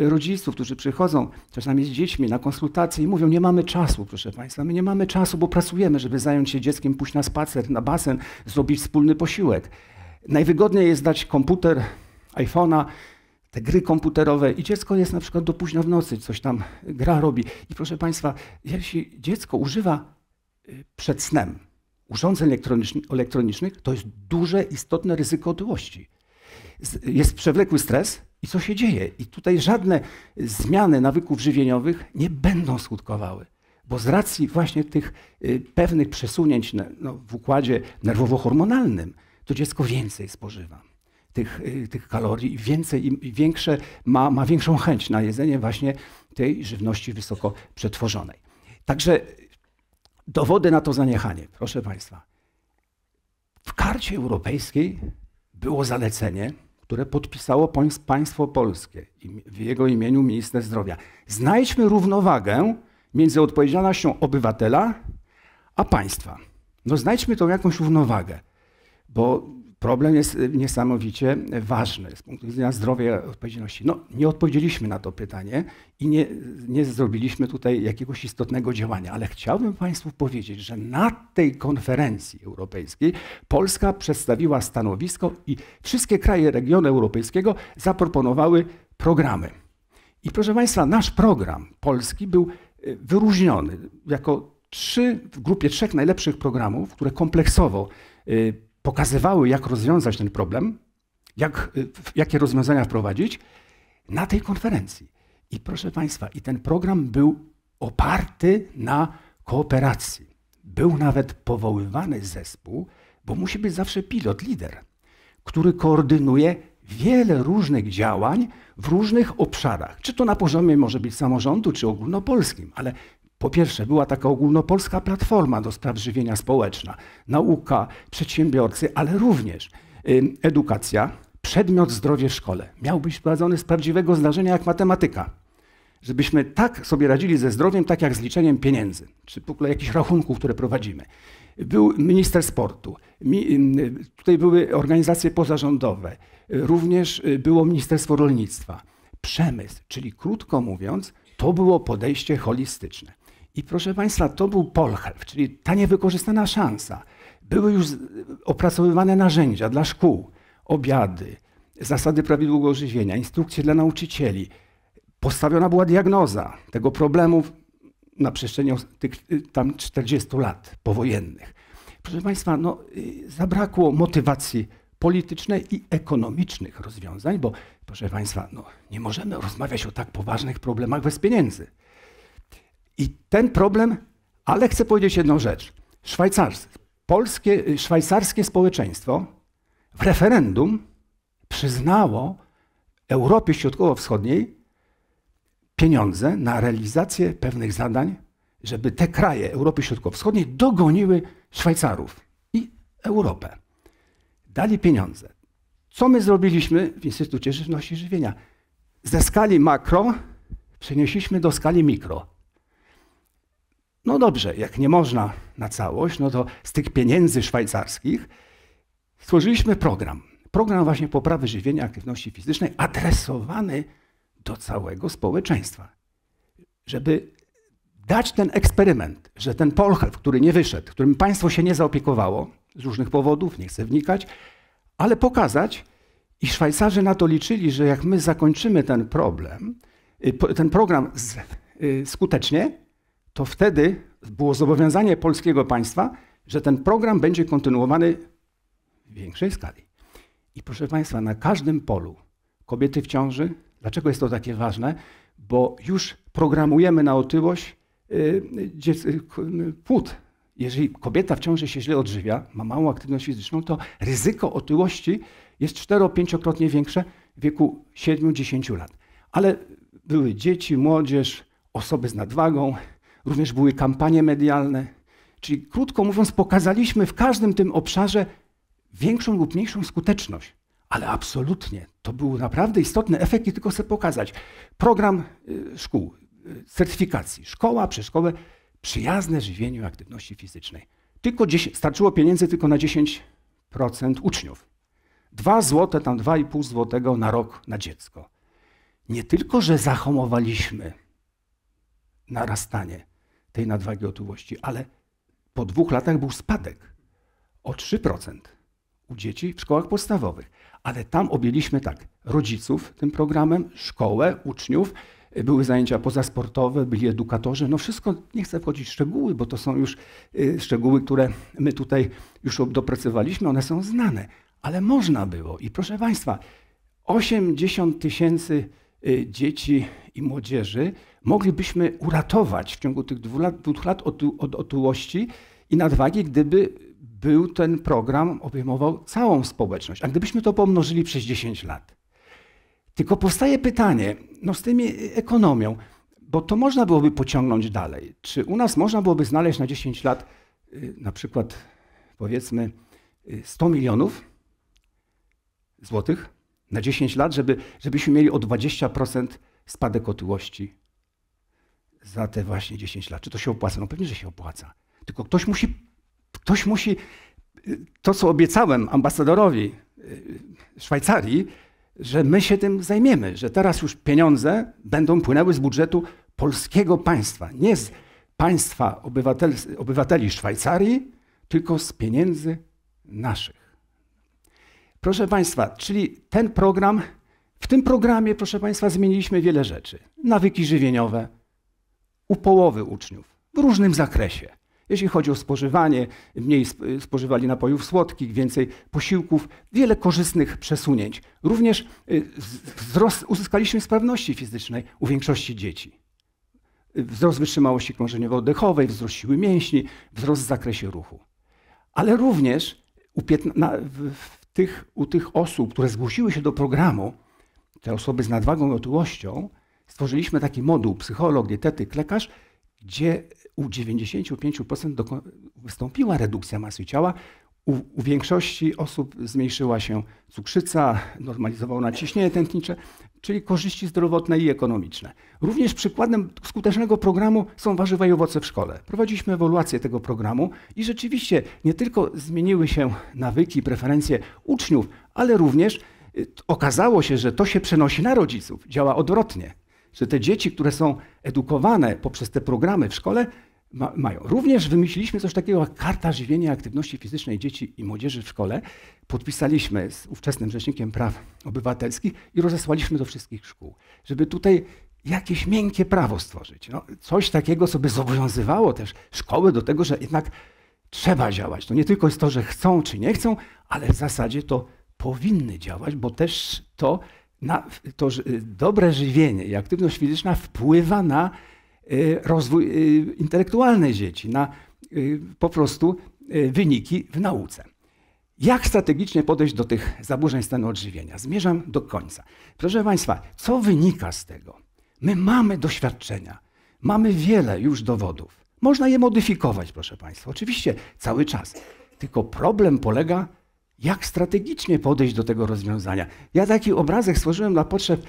e, rodziców, którzy przychodzą czasami z dziećmi na konsultacje i mówią, nie mamy czasu, proszę Państwa, my nie mamy czasu, bo pracujemy, żeby zająć się dzieckiem, pójść na spacer, na basen, zrobić wspólny posiłek. Najwygodniej jest dać komputer, iPhone'a, te gry komputerowe i dziecko jest na przykład do późna w nocy, coś tam gra robi. I proszę Państwa, jeśli dziecko używa y, przed snem urządzeń elektronicznych, to jest duże, istotne ryzyko otyłości. Jest przewlekły stres i co się dzieje? I tutaj żadne zmiany nawyków żywieniowych nie będą skutkowały. Bo z racji właśnie tych y, pewnych przesunięć no, w układzie nerwowo-hormonalnym, to dziecko więcej spożywa tych, y, tych kalorii, więcej, i większe, ma, ma większą chęć na jedzenie właśnie tej żywności wysoko przetworzonej. Także dowody na to zaniechanie, proszę Państwa. W karcie europejskiej było zalecenie, które podpisało państwo polskie w jego imieniu minister zdrowia. Znajdźmy równowagę między odpowiedzialnością obywatela a państwa. No znajdźmy tą jakąś równowagę bo problem jest niesamowicie ważny z punktu widzenia zdrowia i odpowiedzialności. No, nie odpowiedzieliśmy na to pytanie i nie, nie zrobiliśmy tutaj jakiegoś istotnego działania, ale chciałbym Państwu powiedzieć, że na tej konferencji europejskiej Polska przedstawiła stanowisko i wszystkie kraje regionu europejskiego zaproponowały programy. I proszę Państwa, nasz program polski był e, wyróżniony jako trzy, w grupie trzech najlepszych programów, które kompleksowo e, pokazywały, jak rozwiązać ten problem, jak, y, jakie rozwiązania wprowadzić na tej konferencji. I proszę Państwa, i ten program był oparty na kooperacji. Był nawet powoływany zespół, bo musi być zawsze pilot, lider, który koordynuje wiele różnych działań w różnych obszarach. Czy to na poziomie może być samorządu, czy ogólnopolskim, ale po pierwsze, była taka ogólnopolska platforma do spraw żywienia społeczna, nauka, przedsiębiorcy, ale również edukacja, przedmiot zdrowie w szkole. Miał być wprowadzony z prawdziwego zdarzenia jak matematyka. Żebyśmy tak sobie radzili ze zdrowiem, tak jak z liczeniem pieniędzy, czy w ogóle jakichś rachunków, które prowadzimy. Był minister sportu, tutaj były organizacje pozarządowe, również y, było Ministerstwo Rolnictwa. Przemysł, czyli krótko mówiąc, to było podejście holistyczne. I proszę Państwa, to był Polchew, czyli ta niewykorzystana szansa. Były już opracowywane narzędzia dla szkół, obiady, zasady prawidłowego żywienia, instrukcje dla nauczycieli. Postawiona była diagnoza tego problemu na przestrzeni tych y, tam 40 lat powojennych. Proszę Państwa, no, y, zabrakło motywacji politycznej i ekonomicznych rozwiązań, bo proszę Państwa, no, nie możemy rozmawiać o tak poważnych problemach bez pieniędzy. I ten problem, ale chcę powiedzieć jedną rzecz. Szwajcarskie, polskie, y, szwajcarskie społeczeństwo w referendum przyznało Europie Środkowo-Wschodniej pieniądze na realizację pewnych zadań, żeby te kraje Europy Środkowo-Wschodniej dogoniły Szwajcarów i Europę. Dali pieniądze. Co my zrobiliśmy w Instytucie Żywności i Żywienia? Ze skali makro przenieśliśmy do skali mikro. No dobrze, jak nie można na całość, no to z tych pieniędzy szwajcarskich stworzyliśmy program. Program właśnie poprawy żywienia, aktywności fizycznej, adresowany do całego społeczeństwa. Żeby dać ten eksperyment, że ten polchew, który nie wyszedł, którym państwo się nie zaopiekowało z różnych powodów, nie chcę wnikać, ale pokazać, i Szwajcarzy na to liczyli, że jak my zakończymy ten problem, y, ten program y, skutecznie, to wtedy było zobowiązanie polskiego państwa, że ten program będzie kontynuowany w większej skali. I proszę Państwa, na każdym polu kobiety w ciąży, dlaczego jest to takie ważne? Bo już programujemy na otyłość y, y, y, płód. Jeżeli kobieta w ciąży się źle odżywia, ma małą aktywność fizyczną, to ryzyko otyłości jest 4-5-krotnie większe w wieku 7-10 lat. Ale były dzieci, młodzież, osoby z nadwagą, Również były kampanie medialne. Czyli krótko mówiąc, pokazaliśmy w każdym tym obszarze większą lub mniejszą skuteczność. Ale absolutnie, to był naprawdę istotny efekt i tylko chcę pokazać. Program y, szkół, y, certyfikacji, szkoła, przeszkołę, przyjazne żywieniu aktywności fizycznej. Tylko 10, starczyło pieniędzy tylko na 10% uczniów. 2 złote, tam 2,5 złotego na rok na dziecko. Nie tylko, że zahamowaliśmy narastanie, tej nadwagi otyłości, ale po dwóch latach był spadek o 3% u dzieci w szkołach podstawowych. Ale tam objęliśmy tak rodziców tym programem, szkołę, uczniów, były zajęcia pozasportowe, byli edukatorzy. No wszystko, nie chcę wchodzić w szczegóły, bo to są już y, szczegóły, które my tutaj już dopracowaliśmy, one są znane, ale można było. I proszę Państwa, 80 tysięcy y, dzieci i młodzieży moglibyśmy uratować w ciągu tych dwóch lat, dwóch lat od otyłości i nadwagi, gdyby był ten program obejmował całą społeczność. A gdybyśmy to pomnożyli przez 10 lat. Tylko powstaje pytanie, no z tymi y, ekonomią, bo to można byłoby pociągnąć dalej. Czy u nas można byłoby znaleźć na 10 lat y, na przykład powiedzmy 100 y, milionów złotych na 10 lat, żeby, żebyśmy mieli o 20% spadek otyłości za te właśnie 10 lat. Czy to się opłaca? No pewnie, że się opłaca. Tylko ktoś musi, ktoś musi to, co obiecałem ambasadorowi y, Szwajcarii, że my się tym zajmiemy, że teraz już pieniądze będą płynęły z budżetu polskiego państwa, nie z państwa obywatel, obywateli Szwajcarii, tylko z pieniędzy naszych. Proszę Państwa, czyli ten program, w tym programie, proszę Państwa, zmieniliśmy wiele rzeczy. Nawyki żywieniowe, u połowy uczniów w różnym zakresie. Jeśli chodzi o spożywanie, mniej spożywali napojów słodkich, więcej posiłków, wiele korzystnych przesunięć. Również y, wzrost uzyskaliśmy sprawności fizycznej u większości dzieci. Wzrost wytrzymałości krążeniowo-oddechowej, wzrost siły mięśni, wzrost w zakresie ruchu. Ale również u, tych, u tych osób, które zgłosiły się do programu, te osoby z nadwagą i otyłością, Stworzyliśmy taki moduł psycholog, dietetyk, lekarz, gdzie u 95% wystąpiła redukcja masy ciała. U, u, większości osób zmniejszyła się cukrzyca, normalizowało naciśnienie tętnicze, czyli korzyści zdrowotne i ekonomiczne. Również przykładem skutecznego programu są warzywa i owoce w szkole. Prowadziliśmy ewaluację tego programu i rzeczywiście nie tylko zmieniły się nawyki, preferencje uczniów, ale również y, okazało się, że to się przenosi na rodziców, działa odwrotnie że te dzieci, które są edukowane poprzez te programy w szkole, ma, mają. Również wymyśliliśmy coś takiego jak karta żywienia aktywności fizycznej dzieci i młodzieży w szkole. Podpisaliśmy z ówczesnym Rzecznikiem Praw Obywatelskich i rozesłaliśmy do wszystkich szkół, żeby tutaj jakieś miękkie prawo stworzyć. No, coś takiego, co by zobowiązywało też szkoły do tego, że jednak trzeba działać. To nie tylko jest to, że chcą czy nie chcą, ale w zasadzie to powinny działać, bo też to na to dobre żywienie i aktywność fizyczna wpływa na y, rozwój y, intelektualny dzieci, na y, po prostu wyniki w nauce. Jak strategicznie podejść do tych zaburzeń stanu odżywienia? Zmierzam do końca. Proszę Państwa, co wynika z tego? My mamy doświadczenia, mamy wiele już dowodów. Można je modyfikować, proszę Państwa, oczywiście cały czas. Tylko problem polega jak strategicznie podejść do tego rozwiązania. Ja taki obrazek stworzyłem na potrzeb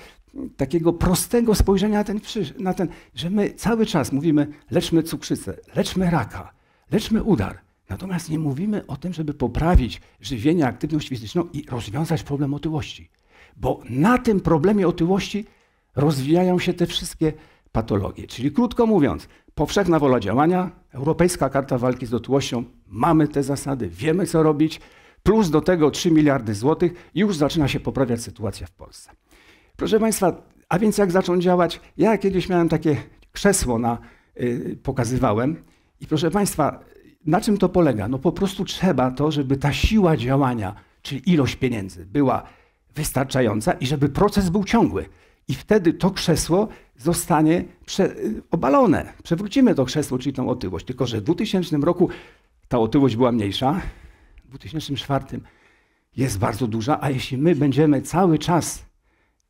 takiego prostego spojrzenia na ten, na ten, że my cały czas mówimy, leczmy cukrzycę, leczmy raka, leczmy udar. Natomiast nie mówimy o tym, żeby poprawić żywienie, aktywność fizyczną i rozwiązać problem otyłości. Bo na tym problemie otyłości rozwijają się te wszystkie patologie. Czyli krótko mówiąc, powszechna wola działania, Europejska Karta Walki z Otyłością, mamy te zasady, wiemy co robić, plus do tego 3 miliardy złotych, już zaczyna się poprawiać sytuacja w Polsce. Proszę Państwa, a więc jak zaczął działać? Ja kiedyś miałem takie krzesło na, yy, pokazywałem i proszę Państwa, na czym to polega? No po prostu trzeba to, żeby ta siła działania, czyli ilość pieniędzy była wystarczająca i żeby proces był ciągły. I wtedy to krzesło zostanie prze, y, obalone. Przewrócimy to krzesło, czyli tą otyłość. Tylko, że w 2000 roku ta otyłość była mniejsza, 2004 jest bardzo duża, a jeśli my będziemy cały czas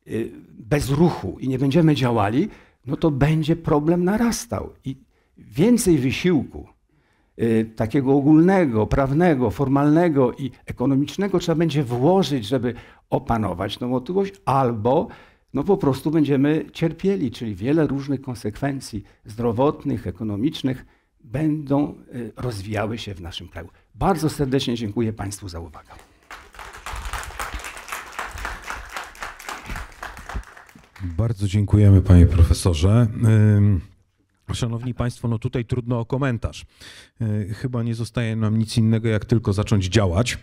y, bez ruchu i nie będziemy działali, no to będzie problem narastał. I więcej wysiłku y, takiego ogólnego, prawnego, formalnego i ekonomicznego trzeba będzie włożyć, żeby opanować tą otyłość, albo no po prostu będziemy cierpieli, czyli wiele różnych konsekwencji zdrowotnych, ekonomicznych będą y, rozwijały się w naszym kraju. Bardzo serdecznie dziękuję Państwu za uwagę. Bardzo dziękujemy Panie Profesorze. Szanowni Państwo, no tutaj trudno o komentarz. Yy, chyba nie zostaje nam nic innego, jak tylko zacząć działać.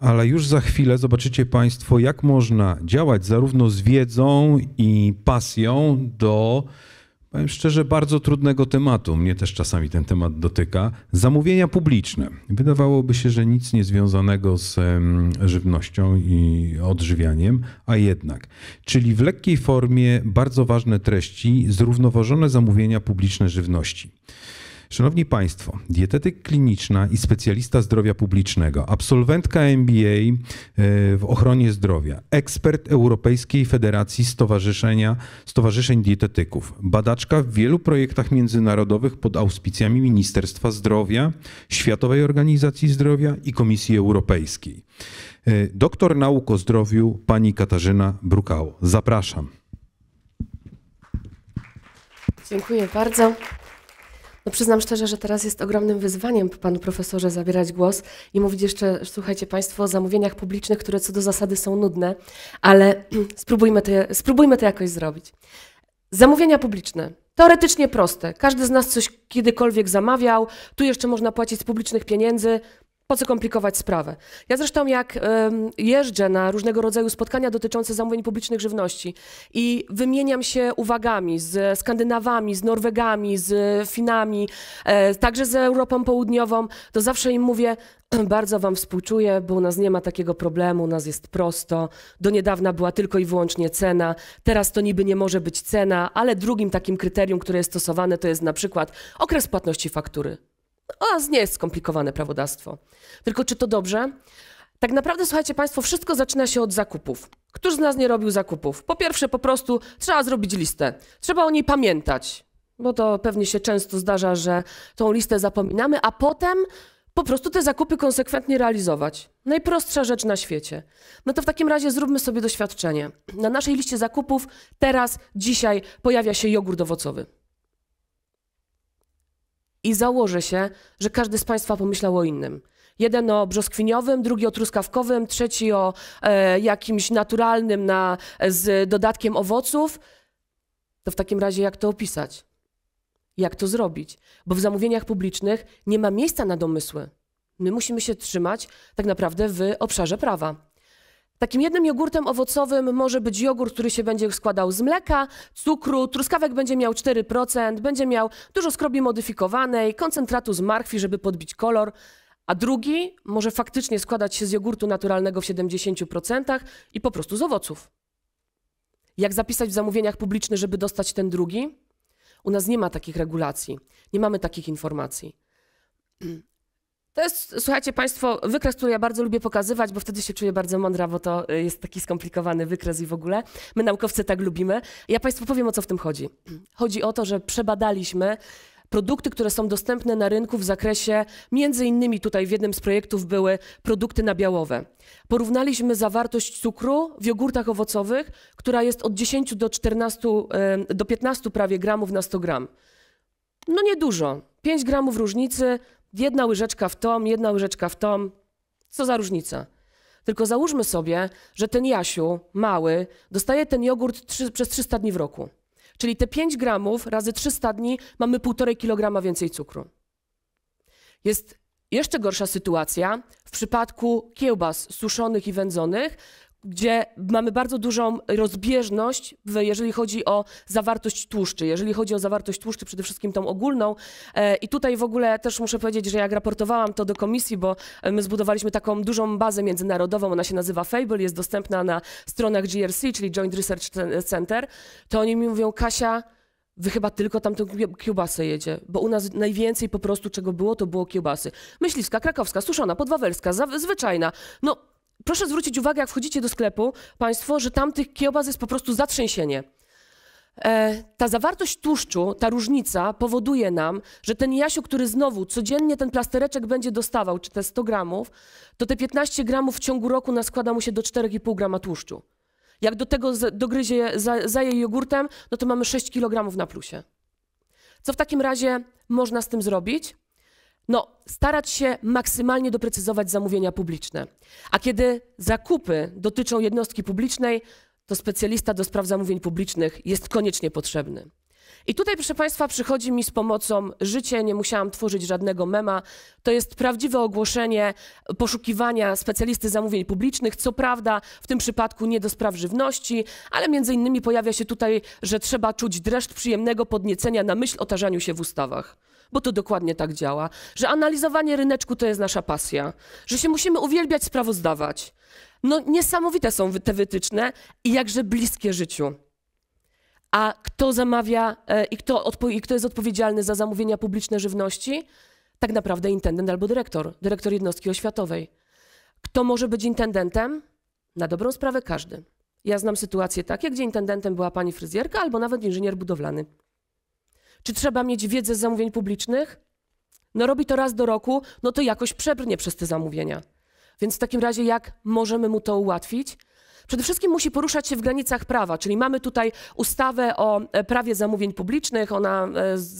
Ale już za chwilę zobaczycie Państwo, jak można działać zarówno z wiedzą i pasją do powiem szczerze, bardzo trudnego tematu. Mnie też czasami ten temat dotyka. Zamówienia publiczne. Wydawałoby się, że nic niezwiązanego z żywnością i odżywianiem, a jednak. Czyli w lekkiej formie bardzo ważne treści, zrównoważone zamówienia publiczne żywności. Szanowni Państwo, dietetyk kliniczna i specjalista zdrowia publicznego, absolwentka MBA e, w ochronie zdrowia, ekspert Europejskiej Federacji Stowarzyszenia, Stowarzyszeń Dietetyków, badaczka w wielu projektach międzynarodowych pod auspicjami Ministerstwa Zdrowia, Światowej Organizacji Zdrowia i Komisji Europejskiej. E, doktor nauk o zdrowiu pani Katarzyna Brukało. Zapraszam. Dziękuję bardzo. No przyznam szczerze, że teraz jest ogromnym wyzwaniem panu profesorze zabierać głos i mówić jeszcze, słuchajcie państwo, o zamówieniach publicznych, które co do zasady są nudne, ale *clears throat* spróbujmy to, spróbujmy to jakoś zrobić. Zamówienia publiczne. Teoretycznie proste. Każdy z nas coś kiedykolwiek zamawiał. Tu jeszcze można płacić z publicznych pieniędzy. Po co komplikować sprawę? Ja zresztą jak jeżdżę na różnego rodzaju spotkania dotyczące zamówień publicznych żywności i wymieniam się uwagami z Skandynawami, z Norwegami, z Finami, e, także z Europą Południową, to zawsze im mówię, *clears throat* bardzo Wam współczuję, bo u nas nie ma takiego problemu, u nas jest prosto. Do niedawna była tylko i wyłącznie cena, teraz to niby nie może być cena, ale drugim takim kryterium, które jest stosowane, to jest na przykład okres płatności faktury. Oraz nie jest skomplikowane prawodawstwo. Tylko czy to dobrze? Tak naprawdę, słuchajcie Państwo, wszystko zaczyna się od zakupów. Któż z nas nie robił zakupów? Po pierwsze, po prostu trzeba zrobić listę. Trzeba o niej pamiętać, bo to pewnie się często zdarza, że tą listę zapominamy, a potem po prostu te zakupy konsekwentnie realizować. Najprostsza rzecz na świecie. No to w takim razie zróbmy sobie doświadczenie. Na naszej liście zakupów teraz, dzisiaj pojawia się jogurt owocowy i założę się, że każdy z Państwa pomyślał o innym. Jeden o brzoskwiniowym, drugi o truskawkowym, trzeci o e, jakimś naturalnym na, e, z dodatkiem owoców. To w takim razie jak to opisać? Jak to zrobić? Bo w zamówieniach publicznych nie ma miejsca na domysły. My musimy się trzymać tak naprawdę w obszarze prawa. Takim jednym jogurtem owocowym może być jogurt, który się będzie składał z mleka, cukru, truskawek będzie miał 4%, będzie miał dużo skrobi modyfikowanej, koncentratu z markwi, żeby podbić kolor, a drugi może faktycznie składać się z jogurtu naturalnego w 70% i po prostu z owoców. Jak zapisać w zamówieniach publicznych, żeby dostać ten drugi? U nas nie ma takich regulacji, nie mamy takich informacji. To jest, słuchajcie Państwo, wykres, który ja bardzo lubię pokazywać, bo wtedy się czuję bardzo mądra, bo to y, jest taki skomplikowany wykres i w ogóle. My naukowcy tak lubimy. Ja Państwu powiem, o co w tym chodzi. *clears throat* Chodzi o to, że przebadaliśmy produkty, które są dostępne na rynku w zakresie, między innymi tutaj w jednym z projektów były produkty nabiałowe. Porównaliśmy zawartość cukru w jogurtach owocowych, która jest od 10 do 14, y, do 15 prawie gramów na 100 gram. No niedużo. 5 gramów różnicy Jedna łyżeczka w tom, jedna łyżeczka w tom. Co za różnica? Tylko załóżmy sobie, że ten Jasiu, mały, dostaje ten jogurt przez 300 dni w roku. Czyli te 5 gramów razy 300 dni mamy 1,5 kg więcej cukru. Jest jeszcze gorsza sytuacja w przypadku kiełbas suszonych i wędzonych, gdzie mamy bardzo dużą rozbieżność, jeżeli chodzi o zawartość tłuszczy. Jeżeli chodzi o zawartość tłuszczy, przede wszystkim tą ogólną. E, I tutaj w ogóle też muszę powiedzieć, że jak raportowałam to do komisji, bo e, my zbudowaliśmy taką dużą bazę międzynarodową, ona się nazywa Fable, jest dostępna na stronach GRC, czyli Joint Research Center, to oni mi mówią, Kasia, Wy chyba tylko tamtą kiełbasę jedzie, bo u nas najwięcej po prostu czego było, to było kiełbasy. Myśliwska, krakowska, suszona, podwawelska, zwyczajna. No proszę zwrócić uwagę, jak wchodzicie do sklepu, Państwo, że tamtych kiełbas jest po prostu zatrzęsienie. E, ta zawartość tłuszczu, ta różnica powoduje nam, że ten Jasiu, który znowu codziennie ten plastereczek będzie dostawał, czy te 100 gramów, to te 15 gramów w ciągu roku naskłada mu się do 4,5 grama tłuszczu. Jak do tego dogryzie, za, zaje jogurtem, no to mamy 6 kg na plusie. Co w takim razie można z tym zrobić? no, starać się maksymalnie doprecyzować zamówienia publiczne. A kiedy zakupy dotyczą jednostki publicznej, to specjalista do spraw zamówień publicznych jest koniecznie potrzebny. I tutaj, proszę Państwa, przychodzi mi z pomocą życie, nie musiałam tworzyć żadnego mema. To jest prawdziwe ogłoszenie poszukiwania specjalisty zamówień publicznych. Co prawda, w tym przypadku nie do spraw żywności, ale między innymi pojawia się tutaj, że trzeba czuć dreszcz przyjemnego podniecenia na myśl o tarzaniu się w ustawach bo to dokładnie tak działa, że analizowanie ryneczku to jest nasza pasja, że się musimy uwielbiać sprawozdawać. No niesamowite są te wytyczne i jakże bliskie życiu. A kto zamawia e, i, kto i kto jest odpowiedzialny za zamówienia publiczne żywności? Tak naprawdę intendent albo dyrektor, dyrektor jednostki oświatowej. Kto może być intendentem? Na dobrą sprawę każdy. Ja znam sytuacje takie, gdzie intendentem była pani fryzjerka albo nawet inżynier budowlany. Czy trzeba mieć wiedzę z zamówień publicznych? No robi to raz do roku, no to jakoś przebrnie przez te zamówienia. Więc w takim razie jak możemy mu to ułatwić? Przede wszystkim musi poruszać się w granicach prawa, czyli mamy tutaj ustawę o e, prawie zamówień publicznych. Ona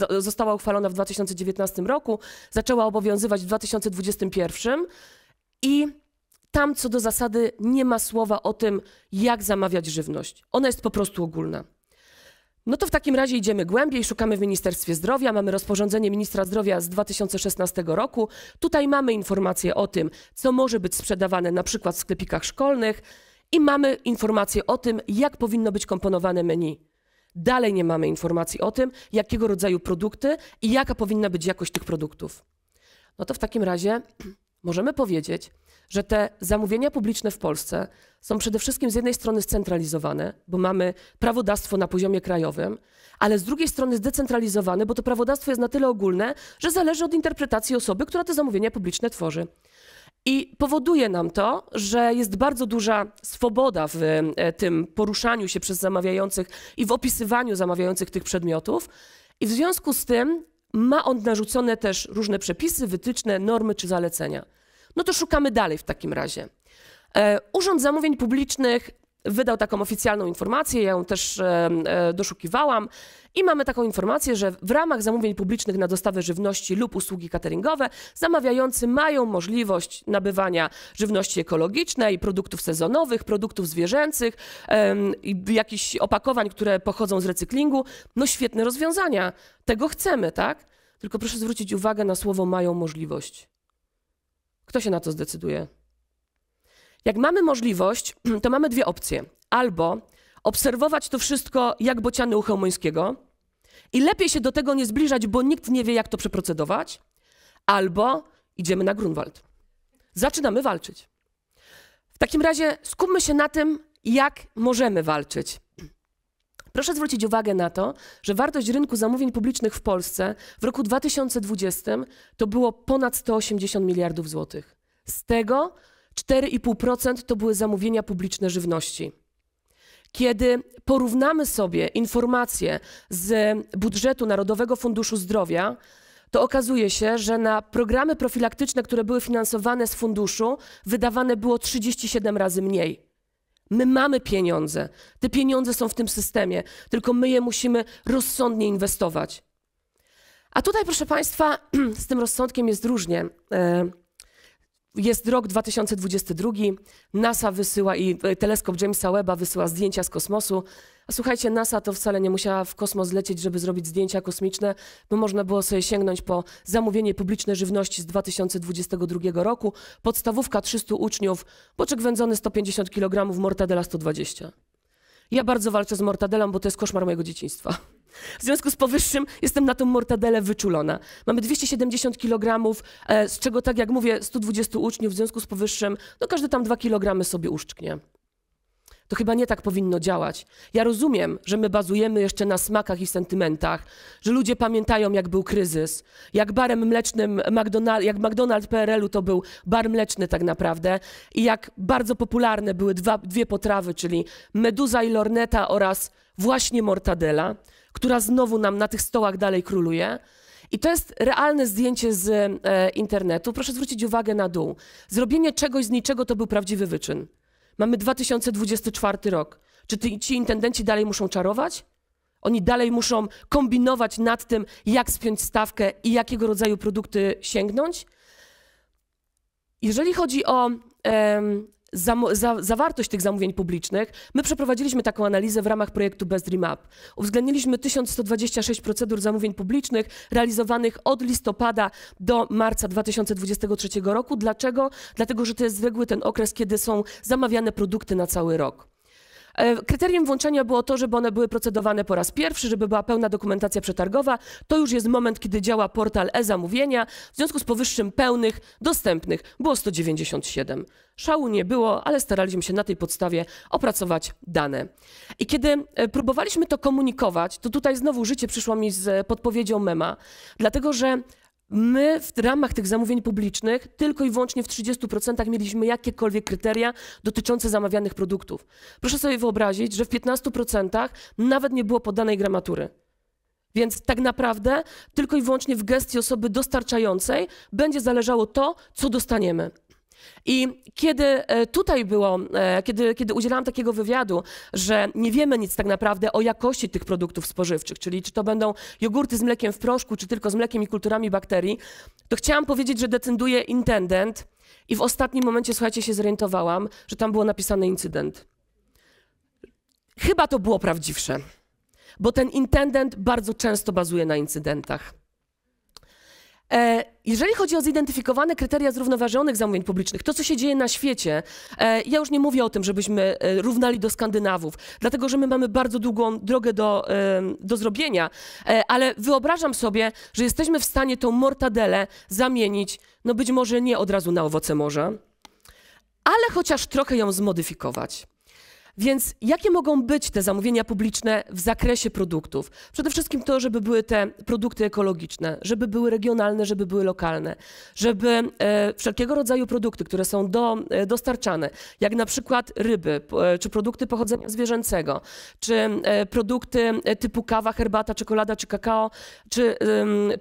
e, została uchwalona w 2019 roku, zaczęła obowiązywać w 2021 i tam co do zasady nie ma słowa o tym, jak zamawiać żywność. Ona jest po prostu ogólna. No to w takim razie idziemy głębiej, szukamy w Ministerstwie Zdrowia, mamy rozporządzenie ministra zdrowia z 2016 roku. Tutaj mamy informacje o tym, co może być sprzedawane na przykład w sklepikach szkolnych i mamy informacje o tym, jak powinno być komponowane menu. Dalej nie mamy informacji o tym, jakiego rodzaju produkty i jaka powinna być jakość tych produktów. No to w takim razie możemy powiedzieć, że te zamówienia publiczne w Polsce są przede wszystkim z jednej strony scentralizowane, bo mamy prawodawstwo na poziomie krajowym, ale z drugiej strony zdecentralizowane, bo to prawodawstwo jest na tyle ogólne, że zależy od interpretacji osoby, która te zamówienia publiczne tworzy. I powoduje nam to, że jest bardzo duża swoboda w e, tym poruszaniu się przez zamawiających i w opisywaniu zamawiających tych przedmiotów. I w związku z tym ma on narzucone też różne przepisy, wytyczne, normy czy zalecenia. No to szukamy dalej w takim razie. E, Urząd Zamówień Publicznych wydał taką oficjalną informację, ja ją też e, e, doszukiwałam i mamy taką informację, że w ramach zamówień publicznych na dostawę żywności lub usługi cateringowe zamawiający mają możliwość nabywania żywności ekologicznej, produktów sezonowych, produktów zwierzęcych, e, jakichś opakowań, które pochodzą z recyklingu. No świetne rozwiązania, tego chcemy, tak? Tylko proszę zwrócić uwagę na słowo mają możliwość. Kto się na to zdecyduje? Jak mamy możliwość, *clears throat* to mamy dwie opcje. Albo obserwować to wszystko jak bociany u Chełmońskiego i lepiej się do tego nie zbliżać, bo nikt nie wie, jak to przeprocedować, albo idziemy na Grunwald. Zaczynamy walczyć. W takim razie skupmy się na tym, jak możemy walczyć. Proszę zwrócić uwagę na to, że wartość rynku zamówień publicznych w Polsce w roku 2020 to było ponad 180 miliardów złotych. Z tego 4,5% to były zamówienia publiczne żywności. Kiedy porównamy sobie informacje z budżetu Narodowego Funduszu Zdrowia, to okazuje się, że na programy profilaktyczne, które były finansowane z funduszu, wydawane było 37 razy mniej. My mamy pieniądze. Te pieniądze są w tym systemie, tylko my je musimy rozsądnie inwestować. A tutaj, proszę Państwa, *clears throat* z tym rozsądkiem jest różnie. E, jest rok 2022, NASA wysyła i e, teleskop Jamesa Webba wysyła zdjęcia z kosmosu. A słuchajcie, NASA to wcale nie musiała w kosmos lecieć, żeby zrobić zdjęcia kosmiczne, bo można było sobie sięgnąć po zamówienie publiczne żywności z 2022 roku, podstawówka 300 uczniów, boczek wędzony 150 kg, mortadela 120. Ja bardzo walczę z mortadelą, bo to jest koszmar mojego dzieciństwa. W związku z powyższym jestem na tą mortadelę wyczulona. Mamy 270 kg, e, z czego tak jak mówię 120 uczniów, w związku z powyższym no każdy tam 2 kg sobie uszczknie. To chyba nie tak powinno działać. Ja rozumiem, że my bazujemy jeszcze na smakach i sentymentach, że ludzie pamiętają, jak był kryzys, jak barem mlecznym, McDonald's, jak McDonald's PRL-u to był bar mleczny tak naprawdę i jak bardzo popularne były dwa, dwie potrawy, czyli meduza i lorneta oraz właśnie mortadela, która znowu nam na tych stołach dalej króluje. I to jest realne zdjęcie z e, internetu. Proszę zwrócić uwagę na dół. Zrobienie czegoś z niczego to był prawdziwy wyczyn. Mamy 2024 rok. Czy ty, ci intendenci dalej muszą czarować? Oni dalej muszą kombinować nad tym, jak spiąć stawkę i jakiego rodzaju produkty sięgnąć? Jeżeli chodzi o za, za, zawartość tych zamówień publicznych, my przeprowadziliśmy taką analizę w ramach projektu Best Dream Up. Uwzględniliśmy 1126 procedur zamówień publicznych realizowanych od listopada do marca 2023 roku. Dlaczego? Dlatego, że to jest zwykły ten okres, kiedy są zamawiane produkty na cały rok. E, kryterium włączenia było to, żeby one były procedowane po raz pierwszy, żeby była pełna dokumentacja przetargowa. To już jest moment, kiedy działa portal e-zamówienia. W związku z powyższym pełnych, dostępnych było 197. Szału nie było, ale staraliśmy się na tej podstawie opracować dane. I kiedy e, próbowaliśmy to komunikować, to tutaj znowu życie przyszło mi z podpowiedzią mema, dlatego że My w ramach tych zamówień publicznych tylko i wyłącznie w 30% mieliśmy jakiekolwiek kryteria dotyczące zamawianych produktów. Proszę sobie wyobrazić, że w 15% nawet nie było podanej gramatury. Więc tak naprawdę tylko i wyłącznie w gestii osoby dostarczającej będzie zależało to, co dostaniemy. I kiedy e, tutaj było, e, kiedy, kiedy udzielałam takiego wywiadu, że nie wiemy nic tak naprawdę o jakości tych produktów spożywczych, czyli czy to będą jogurty z mlekiem w proszku, czy tylko z mlekiem i kulturami bakterii, to chciałam powiedzieć, że decyduje intendent i w ostatnim momencie, słuchajcie, się zorientowałam, że tam było napisane incydent. Chyba to było prawdziwsze, bo ten intendent bardzo często bazuje na incydentach. E, jeżeli chodzi o zidentyfikowane kryteria zrównoważonych zamówień publicznych, to co się dzieje na świecie, e, ja już nie mówię o tym, żebyśmy e, równali do Skandynawów, dlatego że my mamy bardzo długą drogę do, do zrobienia, ale wyobrażam sobie, że jesteśmy w stanie tą mortadelę zamienić, no być może nie od razu na owoce morza, ale chociaż trochę ją zmodyfikować. Więc jakie mogą być te zamówienia publiczne w zakresie produktów? Przede wszystkim to, żeby były te produkty ekologiczne, żeby były regionalne, żeby były lokalne, żeby e, wszelkiego rodzaju produkty, które są do, e, dostarczane, jak na przykład ryby, e, czy produkty pochodzenia zwierzęcego, czy produkty typu kawa, herbata, czekolada, czy kakao, czy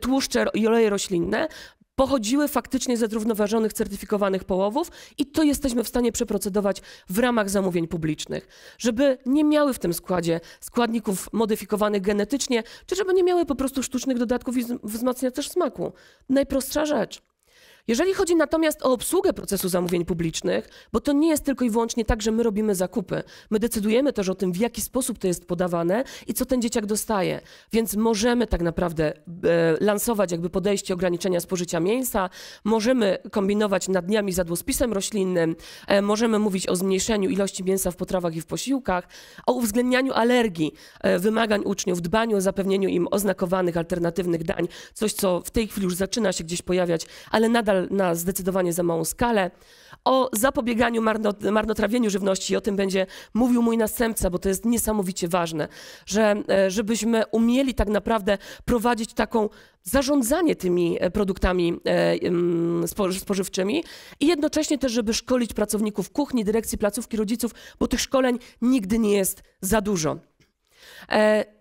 tłuszcze i oleje roślinne, pochodziły faktycznie ze zrównoważonych, certyfikowanych połowów i to jesteśmy w stanie przeprocedować w ramach zamówień publicznych, żeby nie miały w tym składzie składników modyfikowanych genetycznie, czy żeby nie miały po prostu sztucznych dodatków i wzmacniaczy smaku. Najprostsza rzecz. Jeżeli chodzi natomiast o obsługę procesu zamówień publicznych, bo to nie jest tylko i wyłącznie tak, że my robimy zakupy. My decydujemy też o tym, w jaki sposób to jest podawane i co ten dzieciak dostaje. Więc możemy tak naprawdę e, lansować jakby podejście ograniczenia spożycia mięsa, możemy kombinować nad dniami z roślinnym, e, możemy mówić o zmniejszeniu ilości mięsa w potrawach i w posiłkach, o uwzględnianiu alergii, e, wymagań uczniów, dbaniu o zapewnieniu im oznakowanych alternatywnych dań. Coś, co w tej chwili już zaczyna się gdzieś pojawiać, ale nadal na zdecydowanie za małą skalę. O zapobieganiu marnotrawieniu żywności, i o tym będzie mówił mój następca, bo to jest niesamowicie ważne, że e, żebyśmy umieli tak naprawdę prowadzić taką zarządzanie tymi e, produktami e, spożywczymi i jednocześnie też, żeby szkolić pracowników kuchni, dyrekcji placówki, rodziców, bo tych szkoleń nigdy nie jest za dużo.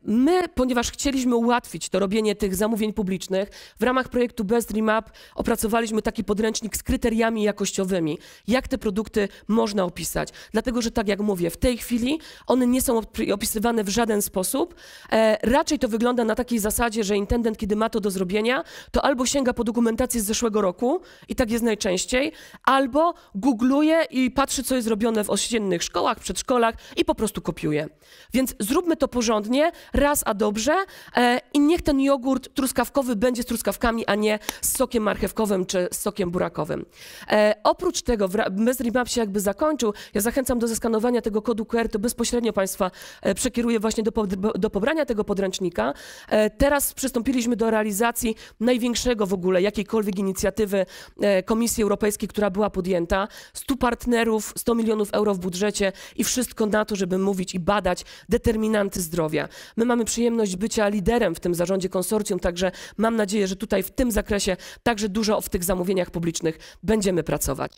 My, ponieważ chcieliśmy ułatwić to robienie tych zamówień publicznych, w ramach projektu Best Remap opracowaliśmy taki podręcznik z kryteriami jakościowymi, jak te produkty można opisać. Dlatego, że tak jak mówię, w tej chwili one nie są opisywane w żaden sposób. E, raczej to wygląda na takiej zasadzie, że intendent, kiedy ma to do zrobienia, to albo sięga po dokumentację z zeszłego roku i tak jest najczęściej, albo googluje i patrzy, co jest robione w ościennych szkołach, przedszkolach i po prostu kopiuje. Więc zróbmy to porządnie, raz a dobrze e, i niech ten jogurt truskawkowy będzie z truskawkami, a nie z sokiem marchewkowym czy z sokiem burakowym. E, oprócz tego, z Map się jakby zakończył. Ja zachęcam do zeskanowania tego kodu QR, to bezpośrednio Państwa e, przekieruję właśnie do, do pobrania tego podręcznika. teraz przystąpiliśmy do realizacji największego w ogóle jakiejkolwiek inicjatywy Komisji Europejskiej, która była podjęta. 100 partnerów, 100 milionów euro w budżecie i wszystko na to, żeby mówić i badać determinanty zdrowia. My mamy przyjemność bycia liderem w tym zarządzie konsorcjum, także mam nadzieję, że tutaj w tym zakresie także dużo w tych zamówieniach publicznych będziemy pracować.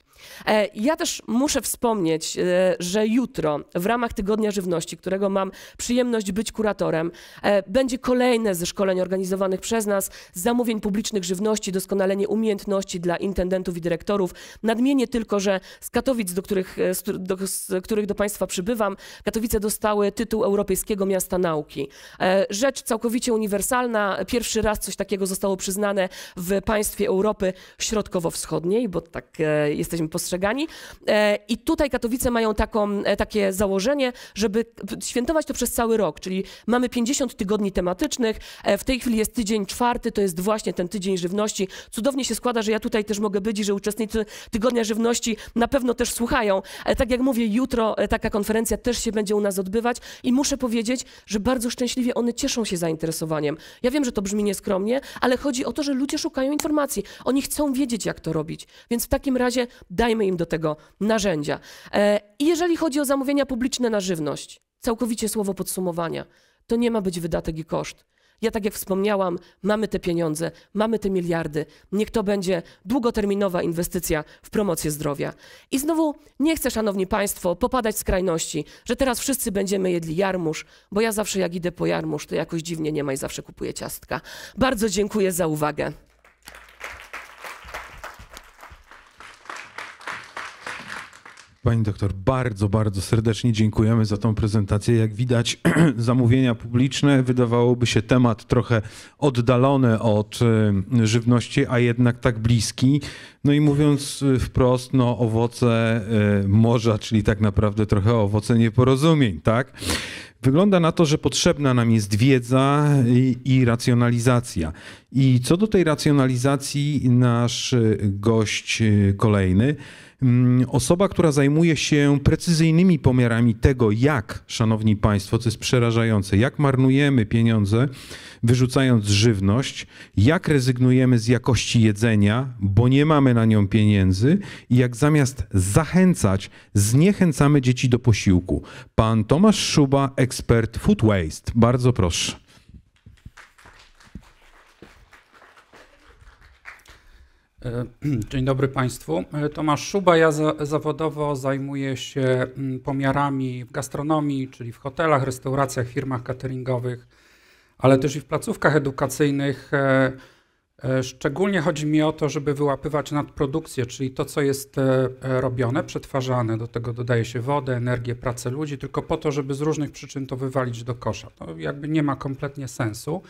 E, ja też muszę wspomnieć, e, że jutro w ramach Tygodnia Żywności, którego mam przyjemność być kuratorem, e, będzie kolejne ze szkoleń organizowanych przez nas z zamówień publicznych żywności, doskonalenie umiejętności dla intendentów i dyrektorów. Nadmienię tylko, że z Katowic, do których do, z których do Państwa przybywam, Katowice dostały tytuł Europejskiego Miasta Nauki. E, rzecz całkowicie uniwersalna. Pierwszy raz coś takiego zostało przyznane w państwie Europy Środkowo-Wschodniej, bo tak e, jesteśmy postrzegani. E, I tutaj Katowice mają taką, takie założenie, żeby świętować to przez cały rok, czyli mamy 50 tygodni tematycznych. W tej chwili jest tydzień czwarty, to jest właśnie ten tydzień żywności. Cudownie się składa, że ja tutaj też mogę być i że uczestnicy Tygodnia Żywności na pewno też słuchają. Tak jak mówię, jutro taka konferencja też się będzie u nas odbywać i muszę powiedzieć, że bardzo szczęśliwie szczęśliwie one cieszą się zainteresowaniem. Ja wiem, że to brzmi nieskromnie, ale chodzi o to, że ludzie szukają informacji. Oni chcą wiedzieć, jak to robić. Więc w takim razie dajmy im do tego narzędzia. E, I jeżeli chodzi o zamówienia publiczne na żywność, całkowicie słowo podsumowania, to nie ma być wydatek i koszt. Ja tak jak wspomniałam, mamy te pieniądze, mamy te miliardy. Niech to będzie długoterminowa inwestycja w promocję zdrowia. I znowu nie chcę, szanowni państwo, popadać w skrajności, że teraz wszyscy będziemy jedli jarmuż, bo ja zawsze jak idę po jarmuż, to jakoś dziwnie nie ma i zawsze kupuję ciastka. Bardzo dziękuję za uwagę. Pani doktor, bardzo, bardzo serdecznie dziękujemy za tą prezentację. Jak widać, *clears throat* zamówienia publiczne wydawałoby się temat trochę oddalony od y, żywności, a jednak tak bliski. No i mówiąc y, wprost, no owoce y, morza, czyli tak naprawdę trochę owoce nieporozumień, tak? Wygląda na to, że potrzebna nam jest wiedza i, i, racjonalizacja. I co do tej racjonalizacji, nasz gość kolejny Mm, osoba, która zajmuje się precyzyjnymi pomiarami tego, jak, szanowni państwo, to jest przerażające, jak marnujemy pieniądze, wyrzucając żywność, jak rezygnujemy z jakości jedzenia, bo nie mamy na nią pieniędzy i jak zamiast zachęcać, zniechęcamy dzieci do posiłku. Pan Tomasz Szuba, ekspert Food Waste. Bardzo proszę. E, *clears throat* dzień dobry Państwu. E, Tomasz Szuba. Ja za, zawodowo zajmuję się mm, pomiarami w gastronomii, czyli w hotelach, restauracjach, firmach cateringowych, ale też i w placówkach edukacyjnych. E, szczególnie chodzi mi o to, żeby wyłapywać nadprodukcję, czyli to, co jest robione, przetwarzane. Do tego dodaje się wodę, energię, pracę ludzi, tylko po to, żeby z różnych przyczyn to wywalić do kosza. To jakby nie ma kompletnie sensu.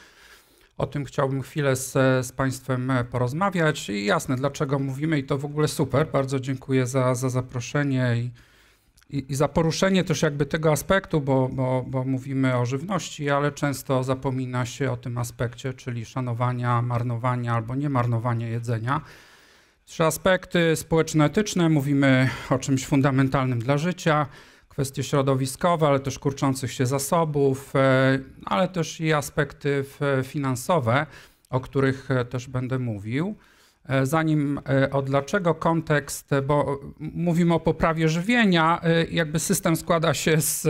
O tym chciałbym chwilę z, z Państwem e, porozmawiać i jasne, dlaczego mówimy i to w ogóle super. Bardzo dziękuję za, za zaproszenie i, i, i za poruszenie też jakby tego aspektu, bo, bo, bo mówimy o żywności, ale często zapomina się o tym aspekcie, czyli szanowania, marnowania albo niemarnowania jedzenia. Trzy aspekty społeczno-etyczne, mówimy o czymś fundamentalnym dla życia – kwestie środowiskowe, ale też kurczących się zasobów, e, ale też i aspekty finansowe, o których e, też będę mówił. E, zanim o dlaczego kontekst, bo mówimy o poprawie żywienia, jakby system składa się z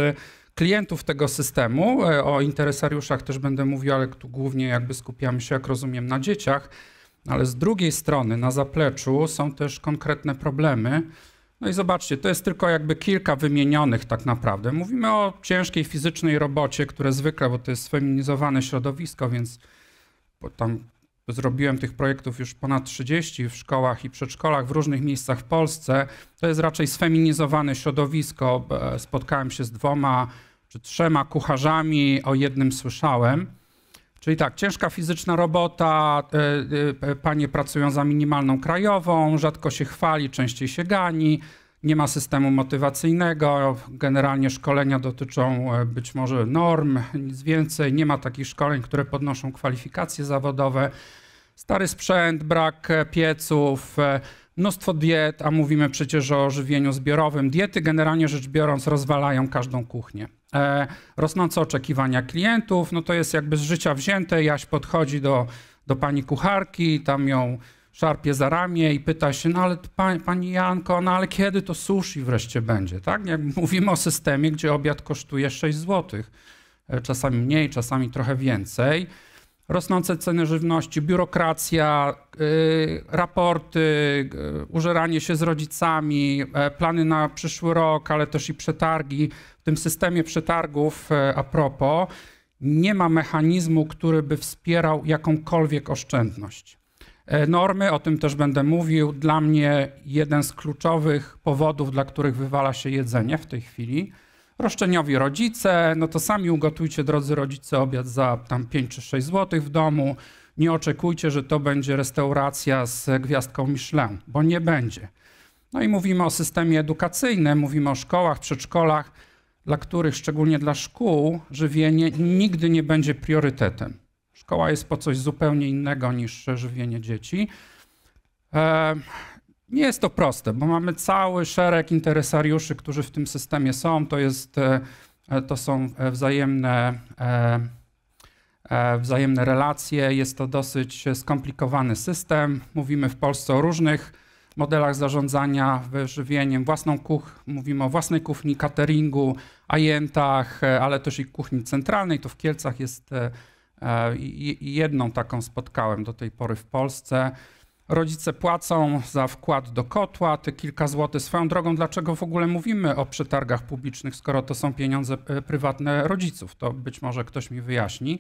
klientów tego systemu, o interesariuszach też będę mówił, ale tu głównie jakby skupiamy się, jak rozumiem, na dzieciach, ale z drugiej strony, na zapleczu są też konkretne problemy, no i zobaczcie, to jest tylko jakby kilka wymienionych tak naprawdę. Mówimy o ciężkiej fizycznej robocie, które zwykle, bo to jest sfeminizowane środowisko, więc tam zrobiłem tych projektów już ponad 30 w szkołach i przedszkolach w różnych miejscach w Polsce. To jest raczej sfeminizowane środowisko. E, spotkałem się z dwoma czy trzema kucharzami, o jednym słyszałem. Czyli tak, ciężka fizyczna robota, y, y, panie pracują za minimalną krajową, rzadko się chwali, częściej się gani, nie ma systemu motywacyjnego, generalnie szkolenia dotyczą być może norm, nic więcej, nie ma takich szkoleń, które podnoszą kwalifikacje zawodowe. Stary sprzęt, brak pieców, mnóstwo diet, a mówimy przecież o żywieniu zbiorowym. Diety generalnie rzecz biorąc rozwalają każdą kuchnię. E, rosnące oczekiwania klientów, no to jest jakby z życia wzięte. Jaś podchodzi do, do pani kucharki, tam ją szarpie za ramię i pyta się, no ale pani, pani Janko, no ale kiedy to sushi wreszcie będzie, tak? Jak mówimy o systemie, gdzie obiad kosztuje 6 zł, e, czasami mniej, czasami trochę więcej rosnące ceny żywności, biurokracja, y, raporty, y, użeranie się z rodzicami, e, plany na przyszły rok, ale też i przetargi. W tym systemie przetargów, e, a propos, nie ma mechanizmu, który by wspierał jakąkolwiek oszczędność. E, normy, o tym też będę mówił, dla mnie jeden z kluczowych powodów, dla których wywala się jedzenie w tej chwili – roszczeniowi rodzice, no to sami ugotujcie, drodzy rodzice, obiad za tam 5 czy 6 zł w domu. Nie oczekujcie, że to będzie restauracja z gwiazdką Michelin, bo nie będzie. No i mówimy o systemie edukacyjnym, mówimy o szkołach, przedszkolach, dla których, szczególnie dla szkół, żywienie nigdy nie będzie priorytetem. Szkoła jest po coś zupełnie innego niż żywienie dzieci. E, nie jest to proste, bo mamy cały szereg interesariuszy, którzy w tym systemie są. To, jest, e, e, to są e, wzajemne, wzajemne relacje, jest to dosyć skomplikowany system. Mówimy w Polsce o różnych modelach zarządzania wyżywieniem, własną kuch, mówimy o własnej kuchni, cateringu, ajentach, ale też i kuchni centralnej. To w Kielcach jest jedną taką spotkałem do tej pory w Polsce. Rodzice płacą za wkład do kotła te kilka złotych. Swoją drogą, dlaczego w ogóle mówimy o przetargach publicznych, skoro to są pieniądze e, prywatne rodziców? To być może ktoś mi wyjaśni.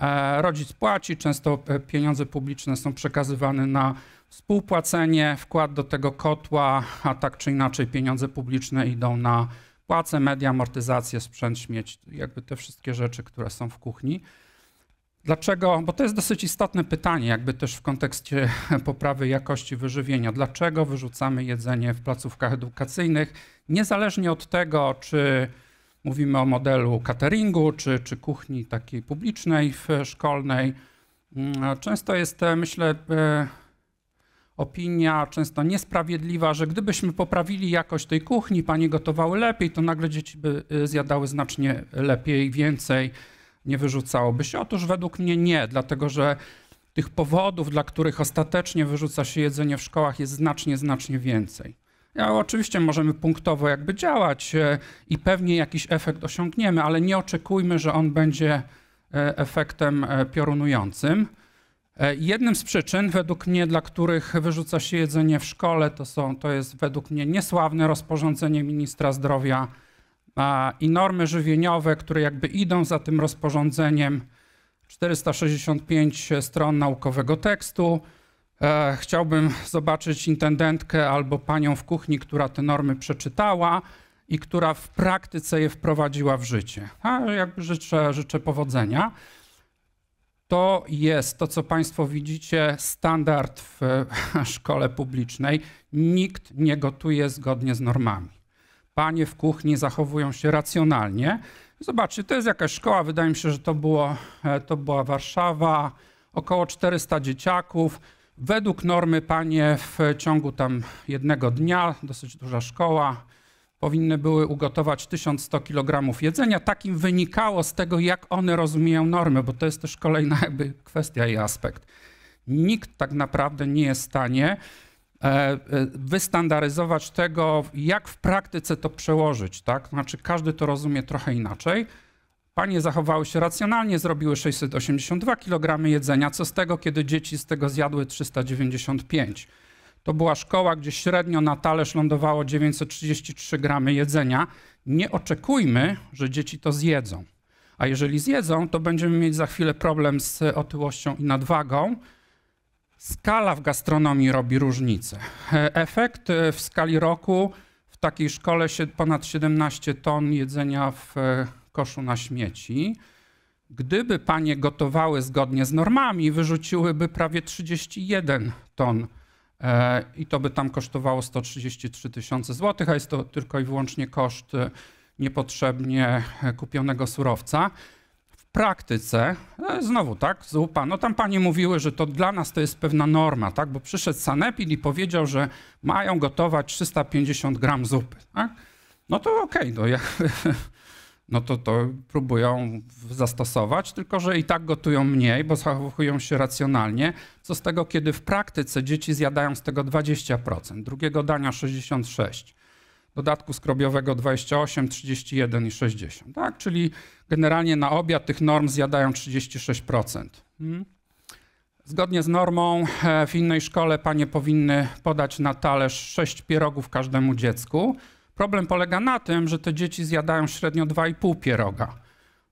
E, rodzic płaci, często e, pieniądze publiczne są przekazywane na współpłacenie, wkład do tego kotła, a tak czy inaczej pieniądze publiczne idą na płace, media, amortyzację, sprzęt, śmieć, jakby te wszystkie rzeczy, które są w kuchni. Dlaczego? Bo to jest dosyć istotne pytanie, jakby też w kontekście *laughs* poprawy jakości wyżywienia. Dlaczego wyrzucamy jedzenie w placówkach edukacyjnych? Niezależnie od tego, czy mówimy o modelu cateringu, czy, czy kuchni takiej publicznej, szkolnej, mm, często jest, e, myślę, e, opinia często niesprawiedliwa, że gdybyśmy poprawili jakość tej kuchni, panie gotowały lepiej, to nagle dzieci by e, zjadały znacznie lepiej, więcej nie wyrzucałoby się? Otóż według mnie nie, dlatego że tych powodów, dla których ostatecznie wyrzuca się jedzenie w szkołach, jest znacznie, znacznie więcej. Ja, oczywiście możemy punktowo jakby działać e, i pewnie jakiś efekt osiągniemy, ale nie oczekujmy, że on będzie e, efektem e, piorunującym. Jednym z przyczyn, według mnie, dla których wyrzuca się jedzenie w szkole, to, są, to jest według mnie niesławne rozporządzenie ministra zdrowia i normy żywieniowe, które jakby idą za tym rozporządzeniem 465 stron naukowego tekstu. E, chciałbym zobaczyć intendentkę albo panią w kuchni, która te normy przeczytała i która w praktyce je wprowadziła w życie. A jakby życzę, życzę powodzenia. To jest to, co Państwo widzicie, standard w *laughs* szkole publicznej. Nikt nie gotuje zgodnie z normami panie w kuchni zachowują się racjonalnie. Zobaczcie, to jest jakaś szkoła, wydaje mi się, że to, było, e, to była Warszawa, około 400 dzieciaków. Według normy panie w ciągu tam jednego dnia, dosyć duża szkoła, powinny były ugotować 1100 kg jedzenia. Takim wynikało z tego, jak one rozumieją normy, bo to jest też kolejna *laughs* jakby kwestia i aspekt. Nikt tak naprawdę nie jest w stanie E, e, wystandaryzować tego, jak w praktyce to przełożyć, tak? Znaczy każdy to rozumie trochę inaczej. Panie zachowały się racjonalnie, zrobiły 682 kg jedzenia. Co z tego, kiedy dzieci z tego zjadły 395? To była szkoła, gdzie średnio na talerz lądowało 933 gramy jedzenia. Nie oczekujmy, że dzieci to zjedzą. A jeżeli zjedzą, to będziemy mieć za chwilę problem z otyłością i nadwagą, skala w gastronomii robi różnicę. E, efekt e, w skali roku w takiej szkole ponad 17 ton jedzenia w e, koszu na śmieci. Gdyby panie gotowały zgodnie z normami, wyrzuciłyby prawie 31 ton i to by tam kosztowało 133 tysiące złotych, a jest to tylko i wyłącznie koszt niepotrzebnie kupionego surowca praktyce, e, znowu tak, zupa, no tam panie mówiły, że to dla nas to jest pewna norma, tak, bo przyszedł sanepid i powiedział, że mają gotować 350 gram zupy, tak? No to okej, okay, no, ja, *laughs* no to to próbują zastosować, tylko że i tak gotują mniej, bo zachowują się racjonalnie, co z tego, kiedy w praktyce dzieci zjadają z tego 20%, drugiego dania 66%, dodatku skrobiowego 28, 31 i 60, tak, czyli Generalnie na obiad tych norm zjadają 36%. Hmm? Zgodnie z normą e, w innej szkole panie powinny podać na talerz 6 pierogów każdemu dziecku. Problem polega na tym, że te dzieci zjadają średnio 2,5 pieroga.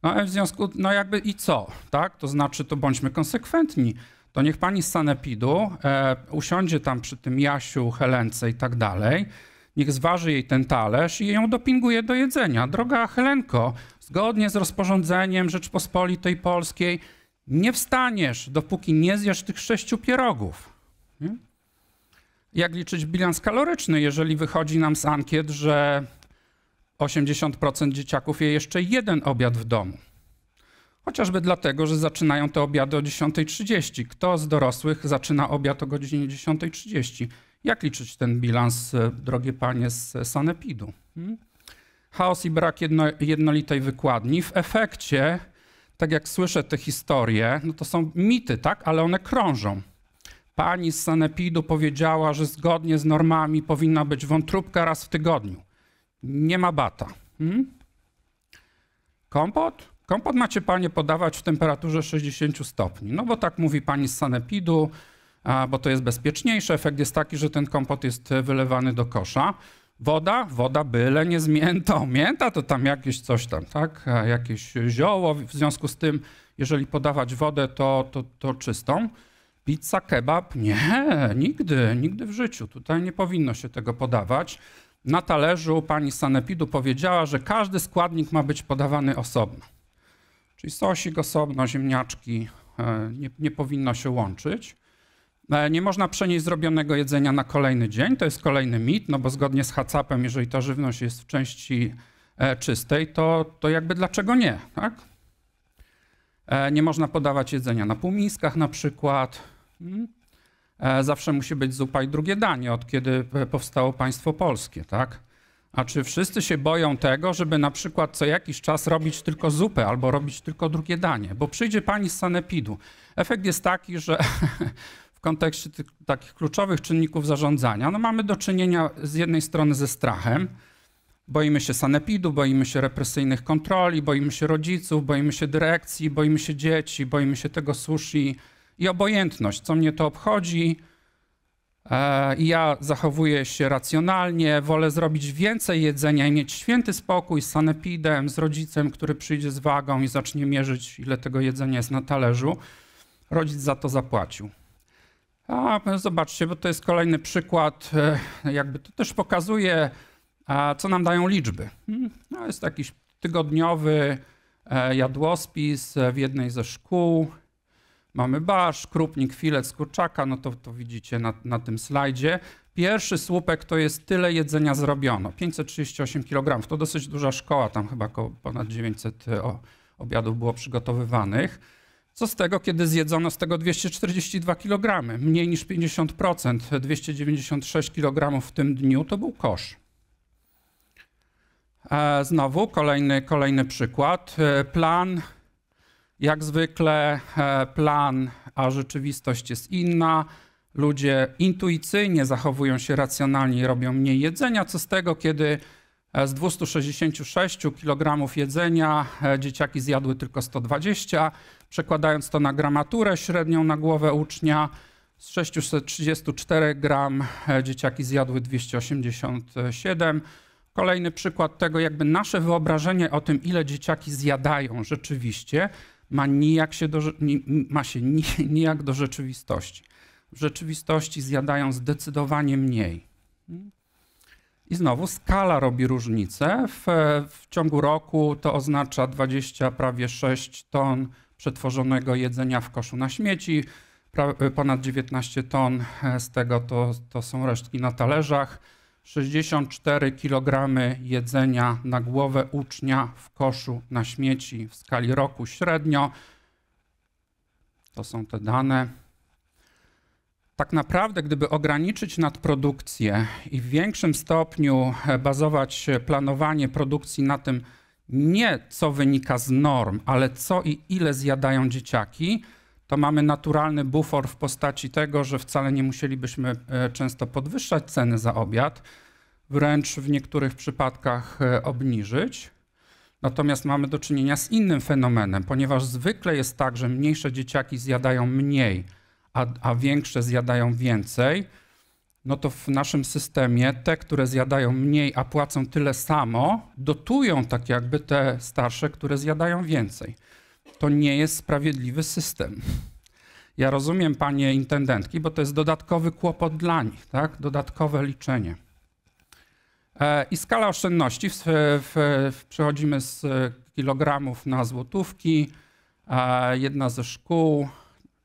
No e, w związku, no jakby i co, tak? To znaczy, to bądźmy konsekwentni. To niech pani z Sanepidu e, usiądzie tam przy tym Jasiu, Helence i tak dalej, niech zważy jej ten talerz i ją dopinguje do jedzenia. Droga Helenko, zgodnie z rozporządzeniem Rzeczpospolitej Polskiej nie wstaniesz, dopóki nie zjesz tych sześciu pierogów. Nie? Jak liczyć bilans kaloryczny, jeżeli wychodzi nam z ankiet, że 80% dzieciaków je jeszcze jeden obiad w domu? Chociażby dlatego, że zaczynają te obiady o 10.30. Kto z dorosłych zaczyna obiad o godzinie 10.30? Jak liczyć ten bilans, e, drogie panie z Sanepidu? Hmm? chaos i brak jedno, jednolitej wykładni. W efekcie, tak jak słyszę te historie, no to są mity, tak, ale one krążą. Pani z Sanepidu powiedziała, że zgodnie z normami powinna być wątróbka raz w tygodniu. Nie ma bata. Hmm? Kompot? Kompot macie panie podawać w temperaturze 60 stopni. No bo tak mówi pani z Sanepidu, bo to jest bezpieczniejsze. Efekt jest taki, że ten kompot jest wylewany do kosza. Woda, woda byle nie z miętą. Mięta to tam jakieś coś tam, tak? Jakieś zioło. W związku z tym, jeżeli podawać wodę, to, to, to czystą. Pizza, kebab? Nie, nigdy, nigdy w życiu. Tutaj nie powinno się tego podawać. Na talerzu pani Sanepidu powiedziała, że każdy składnik ma być podawany osobno. Czyli sosik osobno, ziemniaczki e, nie, nie powinno się łączyć. E, nie można przenieść zrobionego jedzenia na kolejny dzień, to jest kolejny mit, no bo zgodnie z hacap em jeżeli ta żywność jest w części e, czystej, to, to jakby dlaczego nie, tak? E, nie można podawać jedzenia na półmiskach na przykład. Hmm? Zawsze musi być zupa i drugie danie, od kiedy powstało państwo polskie, tak? A czy wszyscy się boją tego, żeby na przykład co jakiś czas robić tylko zupę albo robić tylko drugie danie? Bo przyjdzie pani z sanepidu. Efekt jest taki, że *laughs* kontekście tych, takich kluczowych czynników zarządzania, no mamy do czynienia z jednej strony ze strachem, boimy się sanepidu, boimy się represyjnych kontroli, boimy się rodziców, boimy się dyrekcji, boimy się dzieci, boimy się tego sushi i obojętność, co mnie to obchodzi. E, ja zachowuję się racjonalnie, wolę zrobić więcej jedzenia i mieć święty spokój z sanepidem, z rodzicem, który przyjdzie z wagą i zacznie mierzyć, ile tego jedzenia jest na talerzu. Rodzic za to zapłacił. A no zobaczcie, bo to jest kolejny przykład, e, jakby to też pokazuje, co nam dają liczby. Hmm, no, jest jakiś tygodniowy e, jadłospis e, w jednej ze szkół. Mamy basz, krupnik, filet z kurczaka, no to, to widzicie na, na tym slajdzie. Pierwszy słupek to jest tyle jedzenia zrobiono, 538 kg. To dosyć duża szkoła, tam chyba ponad 900 obiadów było przygotowywanych. Co z tego, kiedy zjedzono z tego 242 kg? Mniej niż 50%, 296 kg w tym dniu to był kosz. E, znowu kolejny, kolejny przykład. E, plan, jak zwykle, e, plan, a rzeczywistość jest inna. Ludzie intuicyjnie zachowują się racjonalnie i robią mniej jedzenia. Co z tego, kiedy z 266 kg jedzenia e, dzieciaki zjadły tylko 120, przekładając to na gramaturę średnią na głowę ucznia. Z 634 gram e, dzieciaki zjadły 287. Kolejny przykład tego, jakby nasze wyobrażenie o tym, ile dzieciaki zjadają rzeczywiście, ma, nijak się do, ma się *laughs* nijak do rzeczywistości. W rzeczywistości zjadają zdecydowanie mniej. Hmm? I znowu skala robi różnicę. W, w ciągu roku to oznacza 20, prawie 6 ton przetworzonego jedzenia w koszu na śmieci, pra, e, ponad 19 ton e, z tego to, to są resztki na talerzach, 64 kg jedzenia na głowę ucznia w koszu na śmieci w skali roku średnio. To są te dane tak naprawdę, gdyby ograniczyć nadprodukcję i w większym stopniu e, bazować e, planowanie produkcji na tym, nie co wynika z norm, ale co i ile zjadają dzieciaki, to mamy naturalny bufor w postaci tego, że wcale nie musielibyśmy e, często podwyższać ceny za obiad, wręcz w niektórych przypadkach obniżyć. Natomiast mamy do czynienia z innym fenomenem, ponieważ zwykle jest tak, że mniejsze dzieciaki zjadają mniej a, a większe zjadają więcej, no to w naszym systemie te, które zjadają mniej, a płacą tyle samo, dotują tak jakby te starsze, które zjadają więcej. To nie jest sprawiedliwy system. Ja rozumiem panie intendentki, bo to jest dodatkowy kłopot dla nich, tak? dodatkowe liczenie. E, I skala oszczędności. W, w, w, przechodzimy z kilogramów na złotówki. E, jedna ze szkół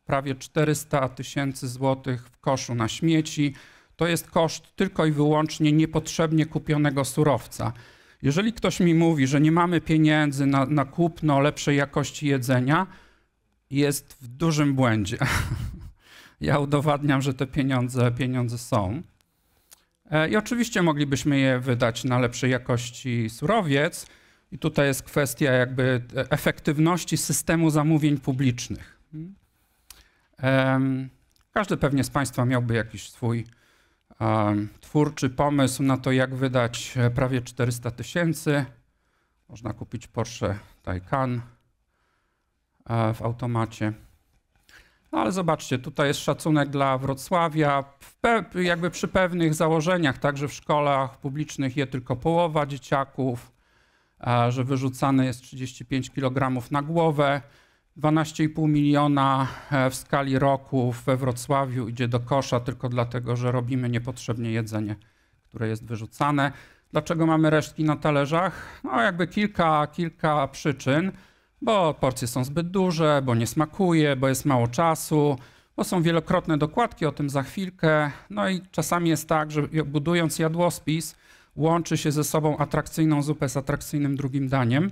prawie 400 tysięcy złotych w koszu na śmieci. To jest koszt tylko i wyłącznie niepotrzebnie kupionego surowca. Jeżeli ktoś mi mówi, że nie mamy pieniędzy na, na kupno lepszej jakości jedzenia, jest w dużym błędzie. *laughs* Ja udowadniam, że te pieniądze, pieniądze są. E, I oczywiście moglibyśmy je wydać na lepszej jakości surowiec. I tutaj jest kwestia jakby e, efektywności systemu zamówień publicznych. Hmm? Każdy pewnie z Państwa miałby jakiś swój twórczy pomysł na to, jak wydać e, prawie 400 tysięcy. Można kupić Porsche Taycan e, w automacie. No ale zobaczcie, tutaj jest szacunek dla Wrocławia. jakby przy pewnych założeniach, także w szkołach publicznych je tylko połowa dzieciaków, e, że wyrzucane jest 35 kg na głowę. 12,5 miliona e, w skali roku we Wrocławiu idzie do kosza tylko dlatego, że robimy niepotrzebnie jedzenie, które jest wyrzucane. Dlaczego mamy resztki na talerzach? No jakby kilka, kilka przyczyn, bo porcje są zbyt duże, bo nie smakuje, bo jest mało czasu, bo są wielokrotne dokładki, o tym za chwilkę. No i czasami jest tak, że budując jadłospis łączy się ze sobą atrakcyjną zupę z atrakcyjnym drugim daniem.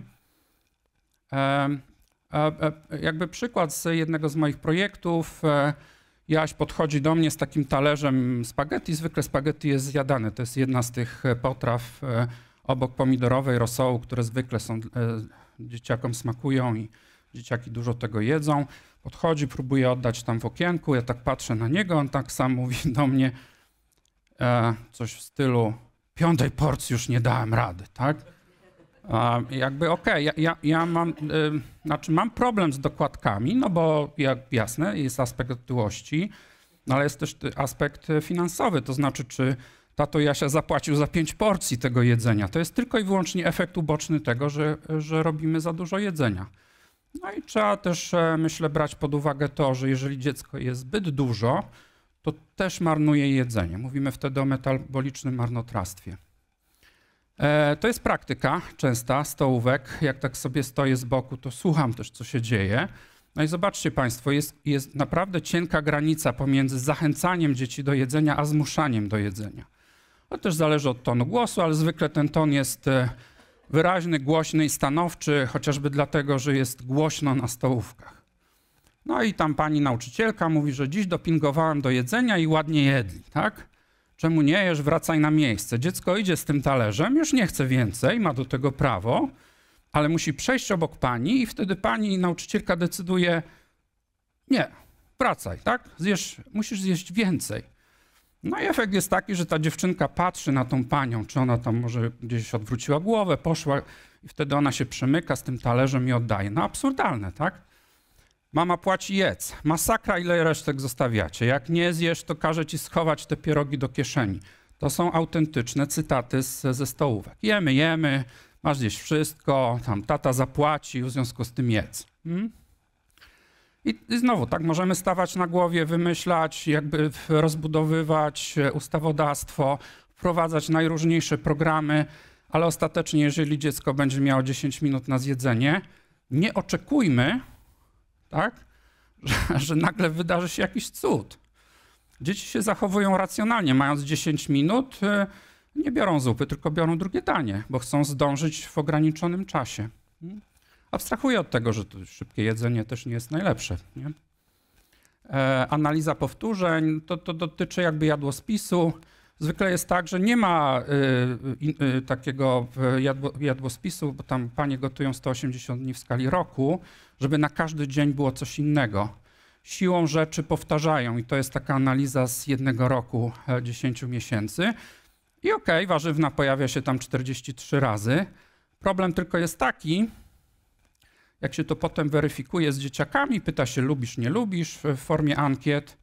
E, e, jakby przykład z jednego z moich projektów. E, Jaś podchodzi do mnie z takim talerzem spaghetti. Zwykle spaghetti jest zjadane. To jest jedna z tych potraw obok pomidorowej rosołu, które zwykle są dzieciakom smakują i dzieciaki dużo tego jedzą. Podchodzi, próbuje oddać tam w okienku. Ja tak patrzę na niego, on tak sam *laughs* mówi do mnie coś w stylu piątej porcji już nie dałem rady, tak? jakby okej, okay, ja, ja, mam, znaczy mam problem z dokładkami, no bo jak jasne, jest aspekt otyłości, no ale jest też aspekt y, finansowy, to znaczy czy tato Jasia zapłacił za pięć porcji tego jedzenia. To jest tylko i wyłącznie efekt uboczny tego, że, że robimy za dużo jedzenia. No i trzeba też, e, myślę, brać pod uwagę to, że jeżeli dziecko jest zbyt dużo, to też marnuje jedzenie. Mówimy wtedy o metabolicznym marnotrawstwie. E, to jest praktyka częsta stołówek. Jak tak sobie stoję z boku, to słucham też, co się dzieje. No i zobaczcie Państwo, jest, jest naprawdę cienka granica pomiędzy zachęcaniem dzieci do jedzenia, a zmuszaniem do jedzenia. To też zależy od tonu głosu, ale zwykle ten ton jest e, wyraźny, głośny i stanowczy, chociażby dlatego, że jest głośno na stołówkach. No i tam pani nauczycielka mówi, że dziś dopingowałem do jedzenia i ładnie jedli, tak? Czemu nie jesz, wracaj na miejsce. Dziecko idzie z tym talerzem, już nie chce więcej, ma do tego prawo, ale musi przejść obok pani i wtedy pani nauczycielka decyduje, nie, wracaj, tak? Zjesz, musisz zjeść więcej. No i efekt jest taki, że ta dziewczynka patrzy na tą panią, czy ona tam może gdzieś odwróciła głowę, poszła i wtedy ona się przemyka z tym talerzem i oddaje. No absurdalne, tak? Mama płaci, jedz. Masakra, ile resztek zostawiacie. Jak nie zjesz, to każe ci schować te pierogi do kieszeni. To są autentyczne cytaty z, ze stołówek. Jemy, jemy, masz gdzieś wszystko, tam tata zapłaci w związku z tym jedz. Hmm? I, I znowu, tak, możemy stawać na głowie, wymyślać, jakby rozbudowywać e, ustawodawstwo, wprowadzać najróżniejsze programy, ale ostatecznie, jeżeli dziecko będzie miało 10 minut na zjedzenie, nie oczekujmy, tak? *laughs* Że, że nagle wydarzy się jakiś cud. Dzieci się zachowują racjonalnie, mając 10 minut, y, nie biorą zupy, tylko biorą drugie danie, bo chcą zdążyć w ograniczonym czasie. Hmm? Abstrahuję od tego, że szybkie jedzenie też nie jest najlepsze. Nie? E, analiza powtórzeń, to, to dotyczy jakby jadłospisu. Zwykle jest tak, że nie ma y, y, y takiego y, jadło, jadłospisu, bo tam panie gotują 180 dni w skali roku żeby na każdy dzień było coś innego. Siłą rzeczy powtarzają i to jest taka analiza z jednego roku, 10 e, miesięcy. I okej, okay, warzywna pojawia się tam 43 razy. Problem tylko jest taki, jak się to potem weryfikuje z dzieciakami, pyta się lubisz, nie lubisz w formie ankiet,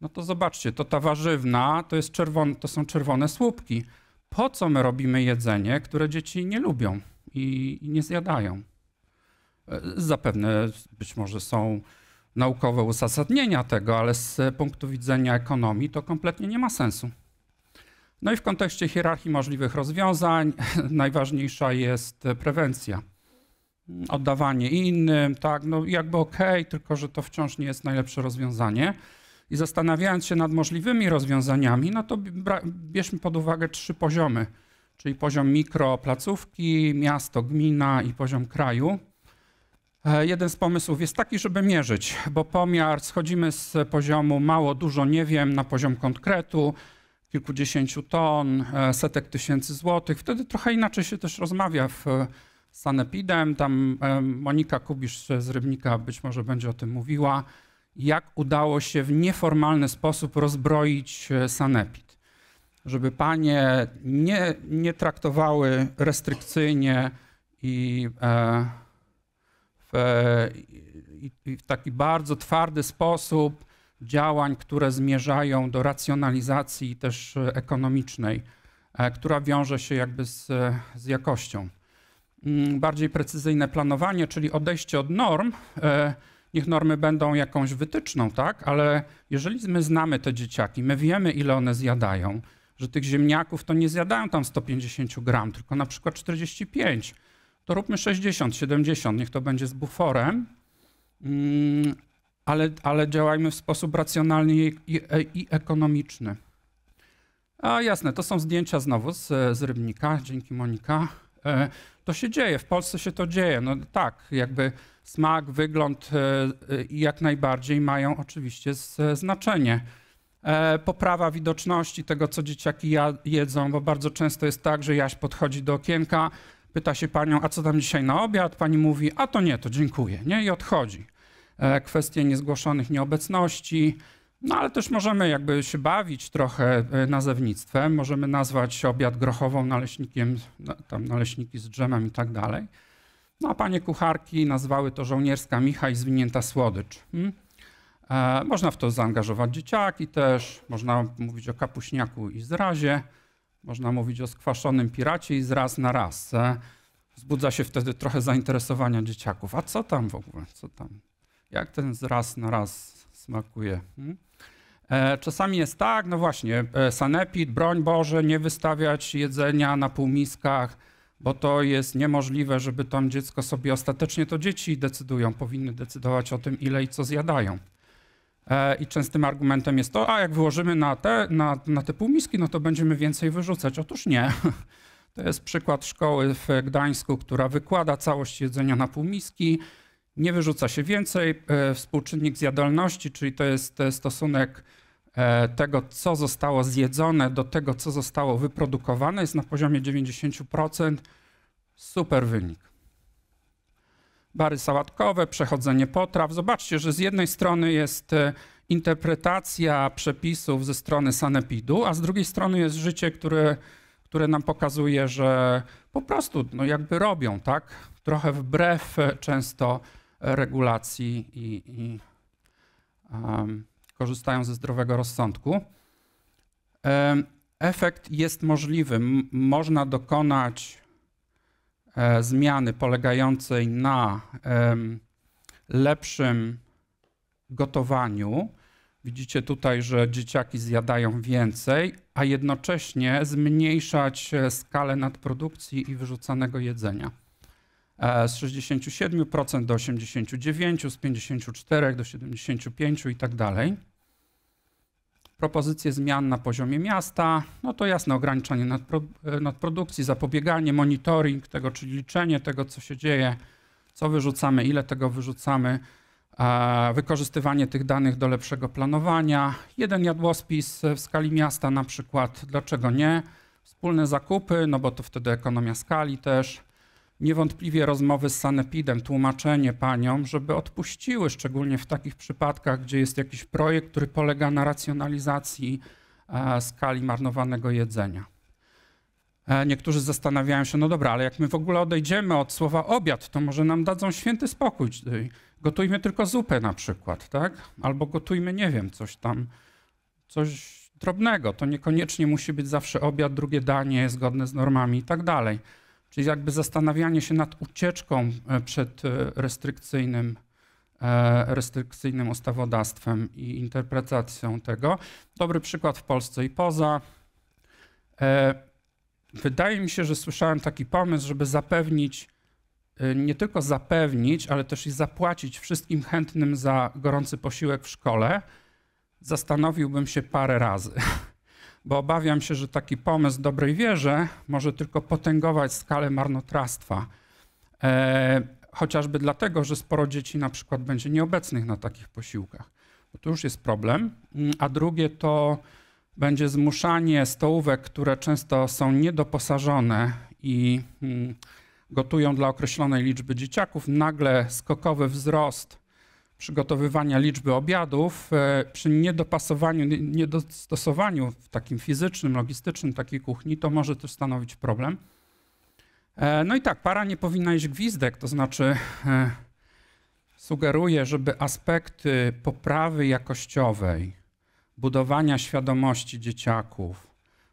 no to zobaczcie, to ta warzywna to, jest czerwone, to są czerwone słupki. Po co my robimy jedzenie, które dzieci nie lubią i, i nie zjadają? Zapewne być może są naukowe uzasadnienia tego, ale z punktu widzenia ekonomii to kompletnie nie ma sensu. No i w kontekście hierarchii możliwych rozwiązań *laughs* najważniejsza jest prewencja. Oddawanie innym, tak, no jakby okej, okay, tylko że to wciąż nie jest najlepsze rozwiązanie. I zastanawiając się nad możliwymi rozwiązaniami, no to bierzmy pod uwagę trzy poziomy, czyli poziom mikro, placówki, miasto, gmina i poziom kraju. E, jeden z pomysłów jest taki, żeby mierzyć, bo pomiar schodzimy z poziomu mało, dużo, nie wiem, na poziom konkretu, kilkudziesięciu ton, e, setek tysięcy złotych. Wtedy trochę inaczej się też rozmawia w e, Sanepidem. Tam Monika Kubisz z Rybnika być może będzie o tym mówiła, jak udało się w nieformalny sposób rozbroić Sanepid. Żeby panie nie, nie traktowały restrykcyjnie i e, E, w taki bardzo twardy sposób działań, które zmierzają do racjonalizacji też ekonomicznej, e, która wiąże się jakby z, z jakością. Mm, bardziej precyzyjne planowanie, czyli odejście od norm. E, niech normy będą jakąś wytyczną, tak? Ale jeżeli my znamy te dzieciaki, my wiemy, ile one zjadają, że tych ziemniaków to nie zjadają tam 150 gram, tylko na przykład 45 to róbmy 60, 70, niech to będzie z buforem, mm, ale, ale działajmy w sposób racjonalny i, i, i ekonomiczny. A jasne, to są zdjęcia znowu z, z Rybnika, dzięki Monika. E, to się dzieje, w Polsce się to dzieje. No tak, jakby smak, wygląd e, e, jak najbardziej mają oczywiście znaczenie. Poprawa widoczności tego, co dzieciaki jedzą, bo bardzo często jest tak, że Jaś podchodzi do okienka, pyta się panią, a co tam dzisiaj na obiad? Pani mówi, a to nie, to dziękuję, nie? I odchodzi. E, kwestie niezgłoszonych nieobecności, no ale też możemy jakby się bawić trochę e, nazewnictwem. Możemy nazwać obiad grochową naleśnikiem, no, tam naleśniki z drzemem i tak dalej. No a panie kucharki nazwały to żołnierska micha i zwinięta słodycz. Hmm? można w to zaangażować dzieciaki też, można mówić o kapuśniaku i zrazie. Można mówić o skwaszonym piracie i z raz na raz. E, wzbudza się wtedy trochę zainteresowania dzieciaków. A co tam w ogóle? Co tam? Jak ten z raz na raz smakuje? Hmm? E, czasami jest tak, no właśnie, e, sanepid, broń Boże, nie wystawiać jedzenia na półmiskach, bo to jest niemożliwe, żeby tam dziecko sobie ostatecznie to dzieci decydują, powinny decydować o tym, ile i co zjadają. E, I częstym argumentem jest to, a jak wyłożymy na te, na, na te półmiski, no to będziemy więcej wyrzucać. Otóż nie. *laughs* To jest przykład szkoły w Gdańsku, która wykłada całość jedzenia na półmiski. Nie wyrzuca się więcej. E, współczynnik zjadalności, czyli to jest e, stosunek tego, co zostało zjedzone, do tego, co zostało wyprodukowane, jest na poziomie 90%. Super wynik bary sałatkowe, przechodzenie potraw. Zobaczcie, że z jednej strony jest e, interpretacja przepisów ze strony sanepidu, a z drugiej strony jest życie, które, które nam pokazuje, że po prostu no jakby robią, tak? Trochę wbrew e, często e, regulacji i, i um, korzystają ze zdrowego rozsądku. Efekt jest możliwy. Można dokonać E, zmiany polegającej na lepszym gotowaniu. Widzicie tutaj, że dzieciaki zjadają więcej, a jednocześnie zmniejszać e, skalę nadprodukcji i wyrzucanego jedzenia. E, z 67% do 89%, z 54% do 75% i tak dalej propozycje zmian na poziomie miasta, no to jasne ograniczanie nadpro, e, nadprodukcji, zapobieganie, monitoring tego, czyli liczenie tego, co się dzieje, co wyrzucamy, ile tego wyrzucamy, wykorzystywanie tych danych do lepszego planowania, jeden jadłospis e, w skali miasta na przykład, dlaczego nie, wspólne zakupy, no bo to wtedy ekonomia skali też, Niewątpliwie rozmowy z Sanepidem, tłumaczenie paniom, żeby odpuściły, szczególnie w takich przypadkach, gdzie jest jakiś projekt, który polega na racjonalizacji e, skali marnowanego jedzenia. E, niektórzy zastanawiają się, no dobra, ale jak my w ogóle odejdziemy od słowa obiad, to może nam dadzą święty spokój. Gotujmy tylko zupę na przykład, tak? Albo gotujmy, nie wiem, coś tam, coś drobnego. To niekoniecznie musi być zawsze obiad, drugie danie zgodne z normami i tak dalej. Czyli jakby zastanawianie się nad ucieczką e, przed e, restrykcyjnym, e, restrykcyjnym ustawodawstwem i interpretacją tego. Dobry przykład w Polsce i poza. Wydaje mi się, że słyszałem taki pomysł, żeby zapewnić, nie tylko zapewnić, ale też i zapłacić wszystkim chętnym za gorący posiłek w szkole. Zastanowiłbym się parę razy. *laughs* bo obawiam się, że taki pomysł dobrej wierze może tylko potęgować skalę marnotrawstwa. E, chociażby dlatego, że sporo dzieci na przykład będzie nieobecnych na takich posiłkach. Bo to już jest problem. Mm, a drugie to będzie zmuszanie stołówek, które często są niedoposażone i mm, gotują dla określonej liczby dzieciaków, nagle skokowy wzrost przygotowywania liczby obiadów, e, przy niedopasowaniu, niedostosowaniu w takim fizycznym, logistycznym takiej kuchni, to może też stanowić problem. E, no i tak, para nie powinna iść gwizdek, to znaczy e, sugeruje, żeby aspekty poprawy jakościowej, budowania świadomości dzieciaków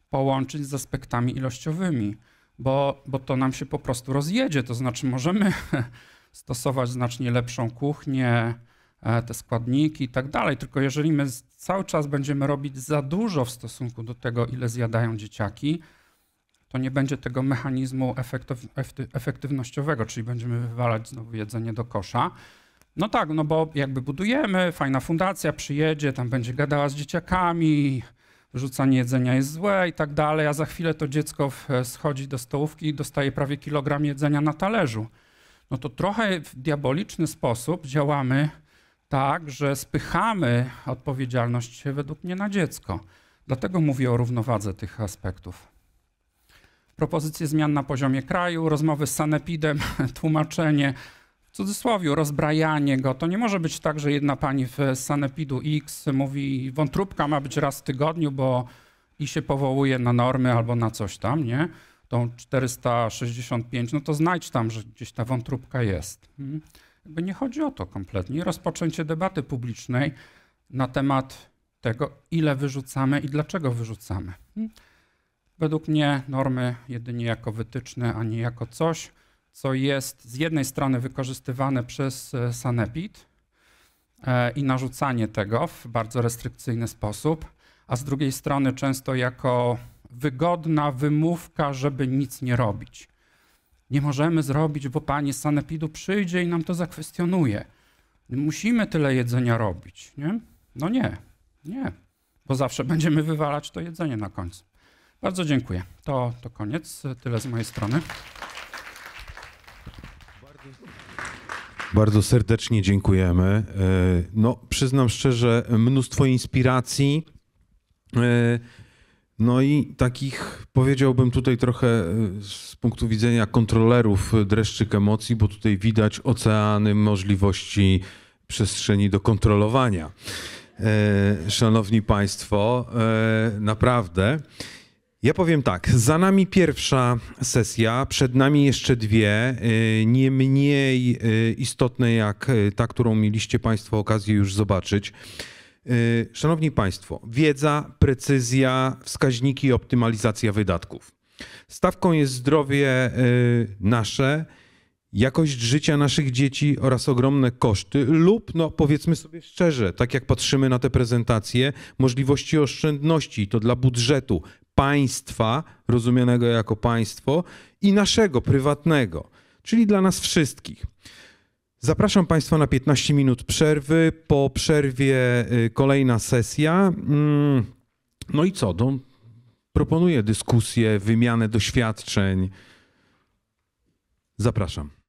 połączyć z aspektami ilościowymi, bo, bo to nam się po prostu rozjedzie. To znaczy, możemy *laughs* stosować znacznie lepszą kuchnię, E, te składniki i tak dalej. Tylko jeżeli my cały czas będziemy robić za dużo w stosunku do tego, ile zjadają dzieciaki, to nie będzie tego mechanizmu efektyw efektywnościowego, czyli będziemy wywalać znowu jedzenie do kosza. No tak, no bo jakby budujemy, fajna fundacja przyjedzie, tam będzie gadała z dzieciakami, rzucanie jedzenia jest złe i tak dalej, a za chwilę to dziecko schodzi do stołówki i dostaje prawie kilogram jedzenia na talerzu. No to trochę w diaboliczny sposób działamy tak, że spychamy odpowiedzialność według mnie na dziecko. Dlatego mówię o równowadze tych aspektów. Propozycje zmian na poziomie kraju, rozmowy z Sanepidem, *laughs* tłumaczenie, w cudzysłowie rozbrajanie go. To nie może być tak, że jedna pani z Sanepidu X mówi, wątróbka ma być raz w tygodniu, bo i się powołuje na normy albo na coś tam, nie? Tą 465, no to znajdź tam, że gdzieś ta wątróbka jest. Hmm? Jakby nie chodzi o to kompletnie. Rozpoczęcie debaty publicznej na temat tego, ile wyrzucamy i dlaczego wyrzucamy. Hmm? Według mnie normy jedynie jako wytyczne, a nie jako coś, co jest z jednej strony wykorzystywane przez e, Sanepid e, i narzucanie tego w bardzo restrykcyjny sposób, a z drugiej strony często jako wygodna wymówka, żeby nic nie robić nie możemy zrobić, bo pani z sanepidu przyjdzie i nam to zakwestionuje. Musimy tyle jedzenia robić, nie? No nie, nie, bo zawsze będziemy wywalać to jedzenie na końcu. Bardzo dziękuję. To, to koniec. Tyle z mojej strony. Bardzo serdecznie dziękujemy. E, no, przyznam szczerze, mnóstwo inspiracji. E, no i takich powiedziałbym tutaj trochę e, z punktu widzenia kontrolerów e, dreszczyk emocji, bo tutaj widać oceany możliwości przestrzeni do kontrolowania. E, szanowni Państwo, naprawdę. Ja powiem tak, za nami pierwsza sesja, przed nami jeszcze dwie, nie mniej istotne jak ta, którą mieliście Państwo okazję już zobaczyć. Y, szanowni Państwo, wiedza, precyzja, wskaźniki i optymalizacja wydatków. Stawką jest zdrowie y, nasze, jakość życia naszych dzieci oraz ogromne koszty, lub, no powiedzmy sobie szczerze, tak jak patrzymy na te prezentacje, możliwości oszczędności to dla budżetu państwa, rozumianego jako państwo, i naszego prywatnego, czyli dla nas wszystkich. Zapraszam Państwa na 15 minut przerwy. Po przerwie y, kolejna sesja. Mm, no i co? No, proponuję dyskusję, wymianę doświadczeń. Zapraszam.